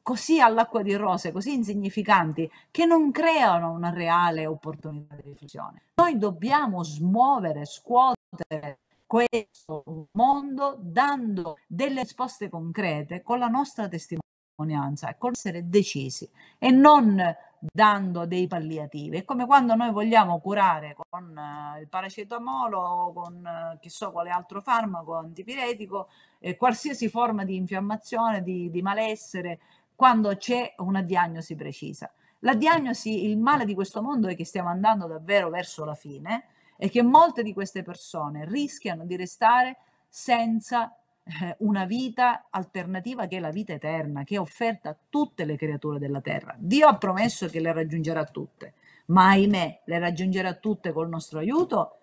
così all'acqua di rose, così insignificanti, che non creano una reale opportunità di riflessione. Noi dobbiamo smuovere, scuotere questo mondo dando delle risposte concrete con la nostra testimonianza e con essere decisi e non dando dei palliativi. È come quando noi vogliamo curare con uh, il paracetamolo o con uh, eh, chissà quale altro farmaco antipiretico eh, qualsiasi forma di infiammazione, di, di malessere, quando c'è una diagnosi precisa. La diagnosi, il male di questo mondo è che stiamo andando davvero verso la fine e che molte di queste persone rischiano di restare senza eh, una vita alternativa che è la vita eterna, che è offerta a tutte le creature della terra. Dio ha promesso che le raggiungerà tutte, ma ahimè le raggiungerà tutte col nostro aiuto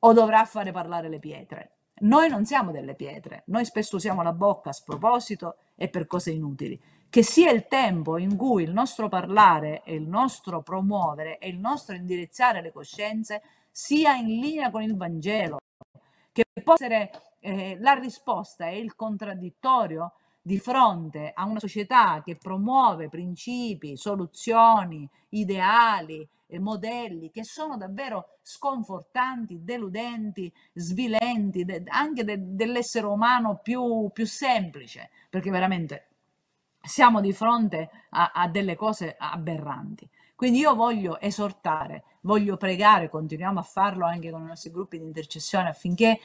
o dovrà fare parlare le pietre. Noi non siamo delle pietre, noi spesso usiamo la bocca a sproposito e per cose inutili. Che sia il tempo in cui il nostro parlare e il nostro promuovere e il nostro indirizzare le coscienze sia in linea con il Vangelo, che può essere eh, la risposta e il contraddittorio di fronte a una società che promuove principi, soluzioni, ideali, e modelli che sono davvero sconfortanti, deludenti, svilenti, de- anche de- dell'essere umano più, più, semplice, perché veramente siamo di fronte a, a delle cose aberranti. Quindi io voglio esortare, voglio pregare, continuiamo a farlo anche con i nostri gruppi di intercessione affinché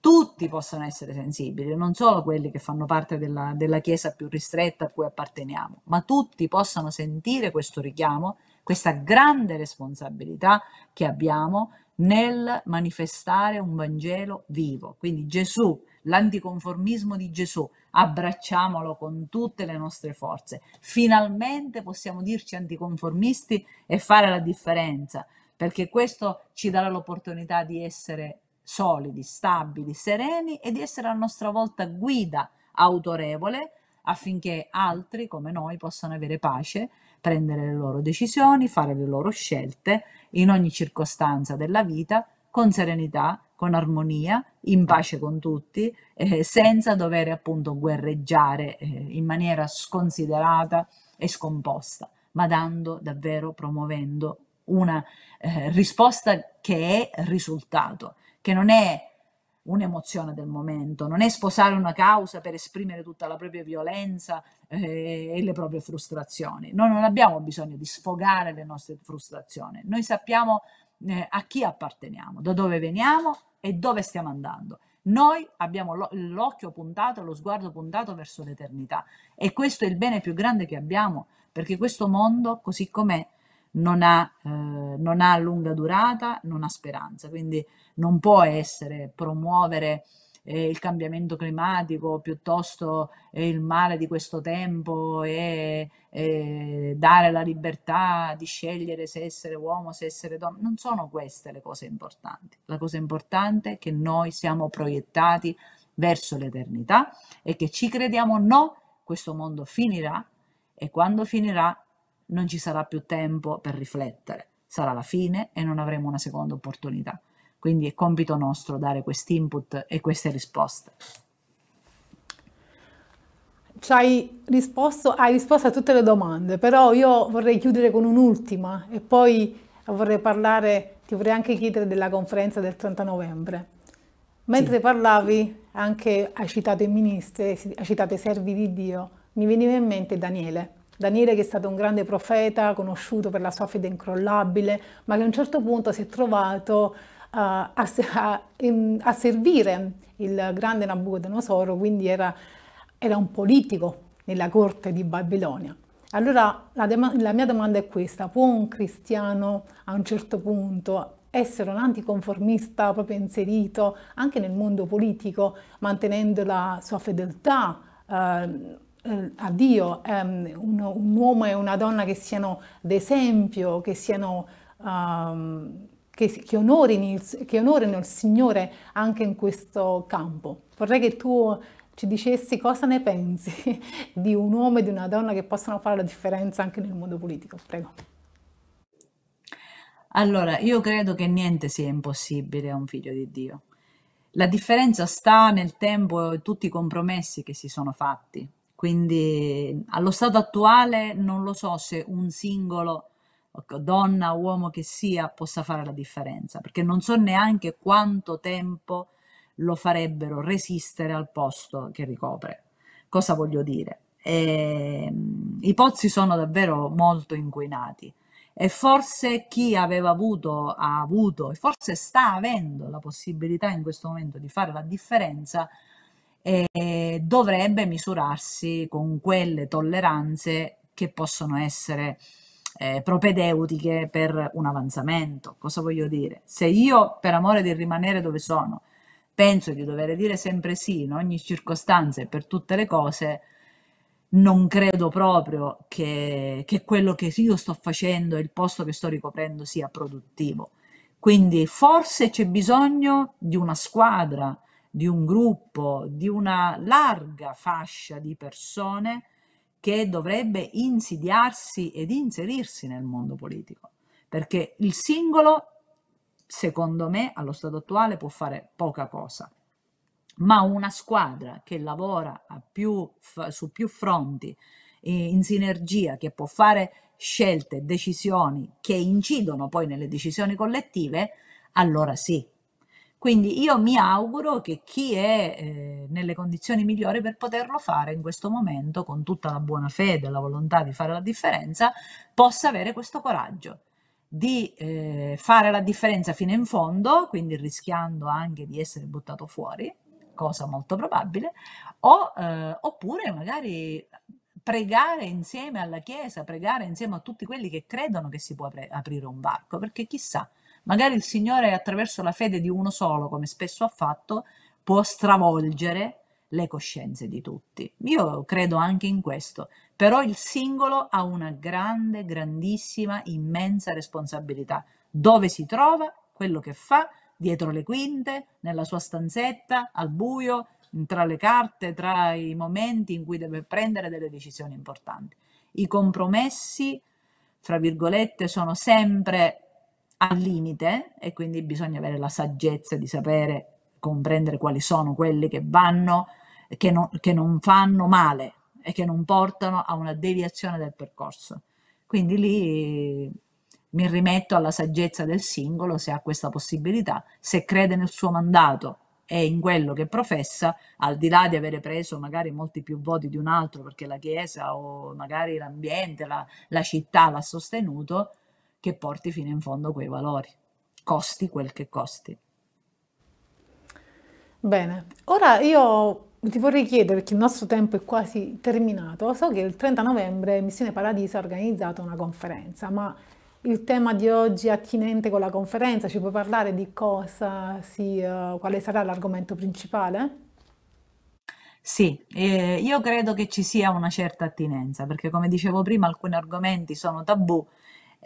tutti possano essere sensibili, non solo quelli che fanno parte della, della Chiesa più ristretta a cui apparteniamo, ma tutti possano sentire questo richiamo, questa grande responsabilità che abbiamo nel manifestare un Vangelo vivo. Quindi Gesù, l'anticonformismo di Gesù, abbracciamolo con tutte le nostre forze. Finalmente possiamo dirci anticonformisti e fare la differenza, perché questo ci darà l'opportunità di essere solidi, stabili, sereni e di essere a nostra volta guida autorevole affinché altri come noi possano avere pace, prendere le loro decisioni, fare le loro scelte in ogni circostanza della vita con serenità, con armonia, in pace con tutti, eh, senza dover appunto guerreggiare eh, in maniera sconsiderata e scomposta, ma dando davvero, promuovendo una eh, risposta che è risultato, che non è un'emozione del momento, non è sposare una causa per esprimere tutta la propria violenza eh, e le proprie frustrazioni. Noi non abbiamo bisogno di sfogare le nostre frustrazioni, noi sappiamo eh, a chi apparteniamo, da dove veniamo e dove stiamo andando. Noi abbiamo l'occhio puntato, lo sguardo puntato verso l'eternità e questo è il bene più grande che abbiamo, perché questo mondo, così com'è, non eh, non ha lunga durata, non ha speranza, quindi non può essere promuovere eh, il cambiamento climatico piuttosto eh, il male di questo tempo e dare la libertà di scegliere se essere uomo, se essere donna, non sono queste le cose importanti. La cosa importante è che noi siamo proiettati verso l'eternità e che ci crediamo o no, questo mondo finirà e quando finirà non ci sarà più tempo per riflettere, sarà la fine e non avremo una seconda opportunità. Quindi è compito nostro dare questi input e queste risposte. Ci Hai risposto, hai risposto a tutte le domande, però io vorrei chiudere con un'ultima e poi vorrei parlare, ti vorrei anche chiedere della conferenza del 30 novembre. Mentre sì. parlavi, anche hai citato i ministri, hai citato i servi di Dio, mi veniva in mente Daniele. Daniele che è stato un grande profeta, conosciuto per la sua fede incrollabile, ma che a un certo punto si è trovato a, a, a, servire il grande Nabucodonosoro, quindi era, era un politico nella corte di Babilonia. Allora la, la, mia domanda è questa, può un cristiano a un certo punto essere un anticonformista proprio inserito anche nel mondo politico, mantenendo la sua fedeltà eh, eh a Dio, ehm, un, un, uomo e una donna che siano d'esempio, che siano... Um, che, che, onorino il, che, onorino il Signore anche in questo campo. Vorrei che tu ci dicessi cosa ne pensi di un uomo e di una donna che possano fare la differenza anche nel mondo politico. Prego. Allora, io credo che niente sia impossibile a un figlio di Dio. La differenza sta nel tempo e tutti i compromessi che si sono fatti. Quindi allo stato attuale non lo so se un singolo donna, uomo che sia, possa fare la differenza, perché non so neanche quanto tempo lo farebbero resistere al posto che ricopre. Cosa voglio dire? E, ehm, I pozzi sono davvero molto inquinati e forse chi aveva avuto, ha avuto e forse sta avendo la possibilità in questo momento di fare la differenza e eh, dovrebbe misurarsi con quelle tolleranze che possono essere eh, propedeutiche per un avanzamento. Cosa voglio dire? Se io, per amore di rimanere dove sono, penso di dover dire sempre sì in ogni circostanza e per tutte le cose, non credo proprio che, che quello che io sto facendo e il posto che sto ricoprendo sia produttivo. Quindi forse c'è bisogno di una squadra, di un gruppo, di una larga fascia di persone che dovrebbe insidiarsi ed inserirsi nel mondo politico, perché il singolo, secondo me, allo stato attuale può fare poca cosa, ma una squadra che lavora più, su più fronti, in sinergia, che può fare scelte, decisioni che incidono poi nelle decisioni collettive, allora sì, quindi io mi auguro che chi è eh, nelle condizioni migliori per poterlo fare in questo momento, con tutta la buona fede e la volontà di fare la differenza, possa avere questo coraggio di eh, fare la differenza fino in fondo, quindi rischiando anche di essere buttato fuori, cosa molto probabile, o, eh, oppure magari pregare insieme alla Chiesa, pregare insieme a tutti quelli che credono che si può aprire un varco, perché chissà, Magari il Signore attraverso la fede di uno solo, come spesso ha fatto, può stravolgere le coscienze di tutti. Io credo anche in questo, però il singolo ha una grande, grandissima, immensa responsabilità. Dove si trova, quello che fa, dietro le quinte, nella sua stanzetta, al buio, tra le carte, tra i momenti in cui deve prendere delle decisioni importanti. I compromessi, fra virgolette, sono sempre al limite e quindi bisogna avere la saggezza di sapere comprendere quali sono quelli che vanno, che, no, che non fanno male e che non portano a una deviazione del percorso. Quindi lì mi rimetto alla saggezza del singolo se ha questa possibilità, se crede nel suo mandato e in quello che professa, al di là di avere preso magari molti più voti di un altro perché la Chiesa o magari l'ambiente, la, la città l'ha sostenuto, che porti fino in fondo quei valori, costi quel che costi. Bene, ora io ti vorrei chiedere, perché il nostro tempo è quasi terminato, so che il 30 novembre Missione Paradiso ha organizzato una conferenza, ma il tema di oggi è attinente con la conferenza, ci puoi parlare di cosa si, uh, eh, quale sarà l'argomento principale? Sì, eh, io credo che ci sia una certa attinenza, perché come dicevo prima alcuni argomenti sono tabù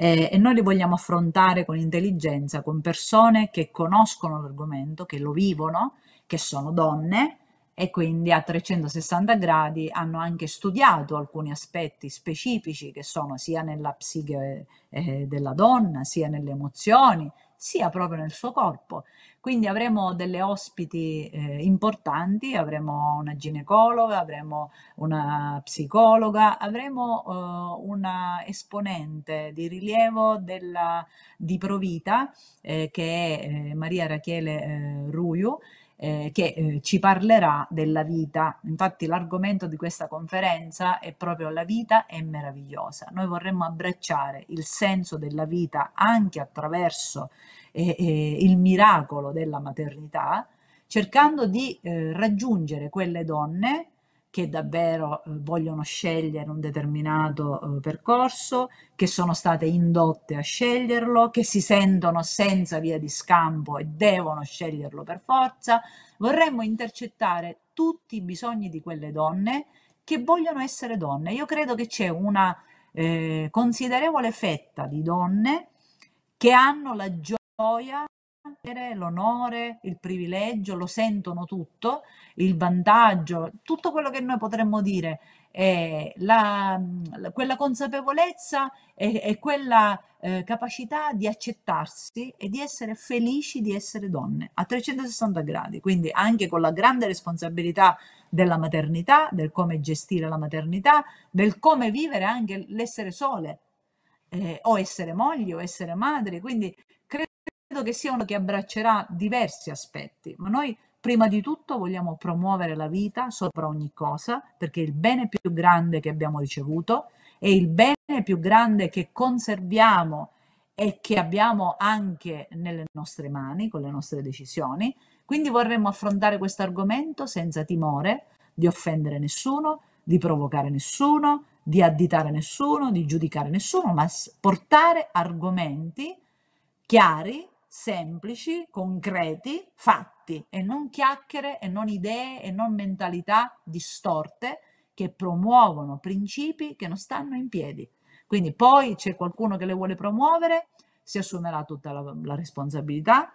eh, e noi li vogliamo affrontare con intelligenza, con persone che conoscono l'argomento, che lo vivono, che sono donne e quindi a 360 gradi hanno anche studiato alcuni aspetti specifici che sono sia nella psiche eh, della donna, sia nelle emozioni, sia proprio nel suo corpo. Quindi avremo delle ospiti eh, importanti, avremo una ginecologa, avremo una psicologa, avremo eh, una esponente di rilievo della, di Provita eh, che è eh, Maria Rachele eh, Ruiu eh, che eh, ci parlerà della vita. Infatti l'argomento di questa conferenza è proprio la vita è meravigliosa. Noi vorremmo abbracciare il senso della vita anche attraverso eh, eh il miracolo della maternità, cercando di eh, raggiungere quelle donne che davvero eh, vogliono scegliere un determinato eh, percorso, che sono state indotte a sceglierlo, che si sentono senza via di scampo e devono sceglierlo per forza. Vorremmo intercettare tutti i bisogni di quelle donne che vogliono essere donne. Io credo che c'è una eh, considerevole fetta di donne che hanno la gioia l'onore, il privilegio, lo sentono tutto, il vantaggio, tutto quello che noi potremmo dire, è la, quella consapevolezza e, e quella eh, capacità di accettarsi e di essere felici di essere donne a 360 gradi, quindi anche con la grande responsabilità della maternità, del come gestire la maternità, del come vivere anche l'essere sole, eh, o essere moglie o essere madre, quindi credo che sia uno che abbraccerà diversi aspetti, ma noi prima di tutto vogliamo promuovere la vita sopra ogni cosa, perché il bene più grande che abbiamo ricevuto è il bene più grande che conserviamo e che abbiamo anche nelle nostre mani, con le nostre decisioni. Quindi vorremmo affrontare questo argomento senza timore di offendere nessuno, di provocare nessuno, di additare nessuno, di giudicare nessuno, ma portare argomenti chiari semplici, concreti, fatti e non chiacchiere e non idee e non mentalità distorte che promuovono principi che non stanno in piedi. Quindi poi c'è qualcuno che le vuole promuovere, si assumerà tutta la, la responsabilità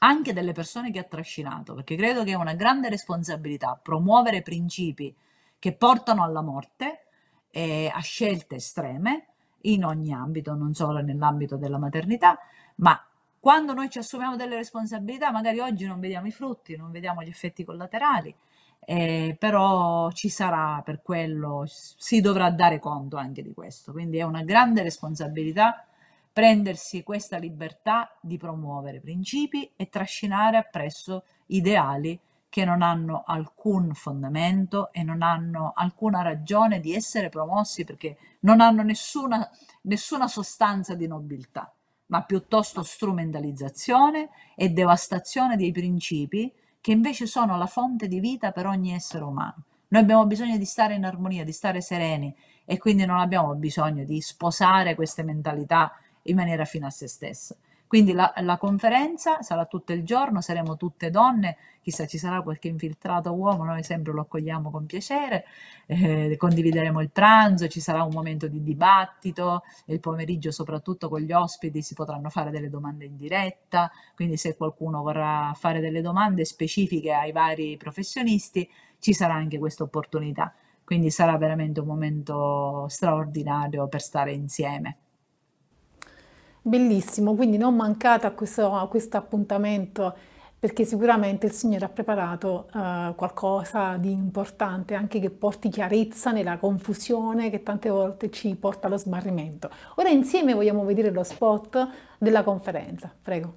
anche delle persone che ha trascinato, perché credo che è una grande responsabilità promuovere principi che portano alla morte e eh, a scelte estreme in ogni ambito, non solo nell'ambito della maternità, ma quando noi ci assumiamo delle responsabilità, magari oggi non vediamo i frutti, non vediamo gli effetti collaterali, eh, però ci sarà per quello, si dovrà dare conto anche di questo. Quindi è una grande responsabilità prendersi questa libertà di promuovere principi e trascinare appresso ideali che non hanno alcun fondamento e non hanno alcuna ragione di essere promossi perché non hanno nessuna, nessuna sostanza di nobiltà ma piuttosto strumentalizzazione e devastazione dei principi che invece sono la fonte di vita per ogni essere umano. Noi abbiamo bisogno di stare in armonia, di stare sereni e quindi non abbiamo bisogno di sposare queste mentalità in maniera fino a se stessa. Quindi la, la, conferenza sarà tutto il giorno, saremo tutte donne, chissà ci sarà qualche infiltrato uomo, noi sempre lo accogliamo con piacere, eh, condivideremo il pranzo, ci sarà un momento di dibattito, il pomeriggio soprattutto con gli ospiti si potranno fare delle domande in diretta, quindi se qualcuno vorrà fare delle domande specifiche ai vari professionisti ci sarà anche questa opportunità. Quindi sarà veramente un momento straordinario per stare insieme bellissimo, quindi non mancate a questo, a questo appuntamento perché sicuramente il Signore ha preparato uh, qualcosa di importante, anche che porti chiarezza nella confusione che tante volte ci porta allo smarrimento. Ora insieme vogliamo vedere lo spot della conferenza. Prego.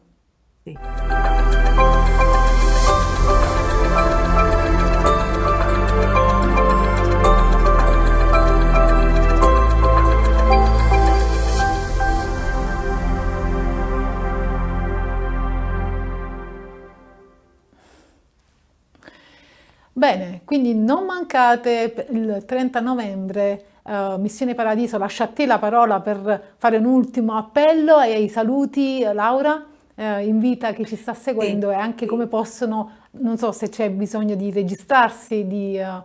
Sì. Bene, quindi non mancate il 30 novembre Uh, Missione Paradiso, lascia a te la parola per fare un ultimo appello e i saluti, eh, Laura, uh, eh, invita chi ci sta seguendo sì, e anche sì. come possono, non so se c'è bisogno di registrarsi, di... Uh,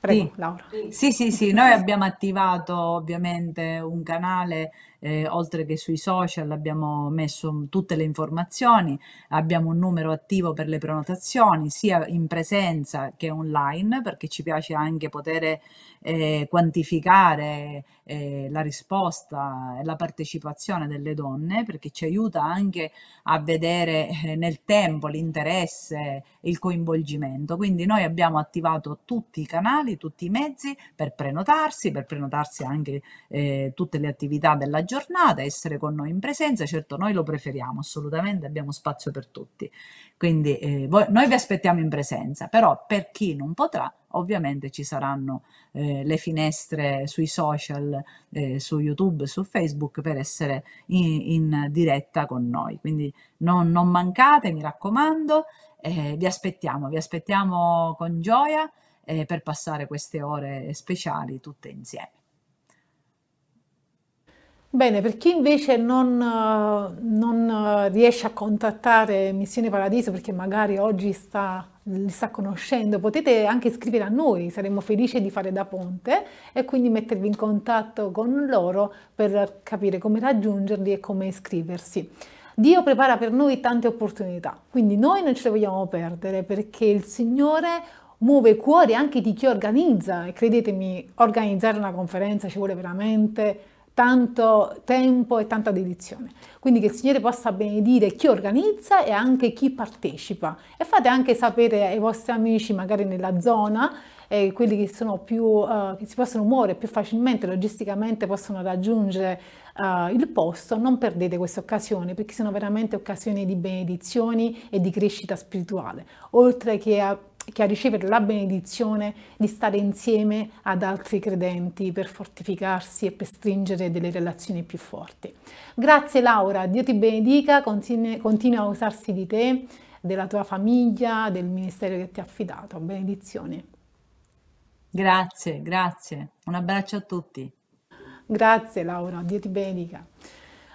prego, sì. Laura. Sì, sì, sì, noi abbiamo attivato ovviamente un canale eh, oltre che sui social abbiamo messo tutte le informazioni, abbiamo un numero attivo per le prenotazioni sia in presenza che online perché ci piace anche poter eh, quantificare eh, la risposta e la partecipazione delle donne perché ci aiuta anche a vedere eh, nel tempo l'interesse, il coinvolgimento. Quindi noi abbiamo attivato tutti i canali, tutti i mezzi per prenotarsi, per prenotarsi anche eh, tutte le attività della dell'agenzia giornata, essere con noi in presenza, certo noi lo preferiamo assolutamente, abbiamo spazio per tutti, quindi eh, voi, noi vi aspettiamo in presenza, però per chi non potrà ovviamente ci saranno eh, le finestre sui social, eh, su YouTube, su Facebook per essere in, in diretta con noi, quindi non, non mancate, mi raccomando, eh, vi aspettiamo, vi aspettiamo con gioia eh, per passare queste ore speciali tutte insieme. Bene, per chi invece non, eh, non, eh, riesce a contattare Missione Paradiso perché magari oggi sta, li sta conoscendo, potete anche scrivere a noi, saremmo felici di fare da ponte e quindi mettervi in contatto con loro per capire come raggiungerli e come iscriversi. Dio prepara per noi tante opportunità, quindi noi non ce le vogliamo perdere perché il Signore muove i cuori anche di chi organizza e credetemi, organizzare una conferenza ci vuole veramente tanto tempo e tanta dedizione. Quindi che il Signore possa benedire chi organizza e anche chi partecipa. E fate anche sapere ai vostri amici, magari nella zona, eh, quelli che, sono più, uh, che si possono muovere più facilmente, logisticamente possono raggiungere uh, il posto. Non perdete questa occasione, perché sono veramente occasioni di benedizioni e di crescita spirituale, oltre che a che a ricevere la benedizione di stare insieme ad altri credenti per fortificarsi e per stringere delle relazioni più forti. Grazie Laura, Dio ti benedica, continu- continua a usarsi di te, della tua famiglia, del ministero che ti ha affidato. Benedizione. Grazie, grazie. Un abbraccio a tutti. Grazie Laura, Dio ti benedica.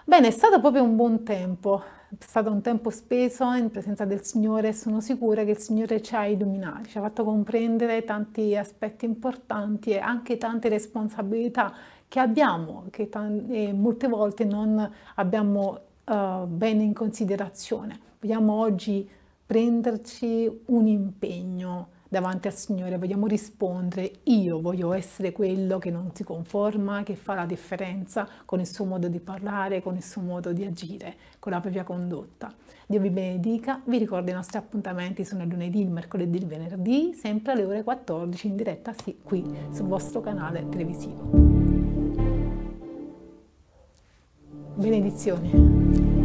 Bene, è stato proprio un buon tempo è stato un tempo speso in presenza del Signore e sono sicura che il Signore ci ha illuminati, ci ha fatto comprendere tanti aspetti importanti e anche tante responsabilità che abbiamo, che t- molte volte non abbiamo uh, bene in considerazione. Vogliamo oggi prenderci un impegno davanti al Signore, vogliamo rispondere io voglio essere quello che non si conforma, che fa la differenza con il suo modo di parlare, con il suo modo di agire, con la propria condotta. Dio vi benedica, vi ricordo i nostri appuntamenti sono il lunedì, il mercoledì, il venerdì, sempre alle ore 14 in diretta sì, qui sul vostro canale televisivo. Benedizione.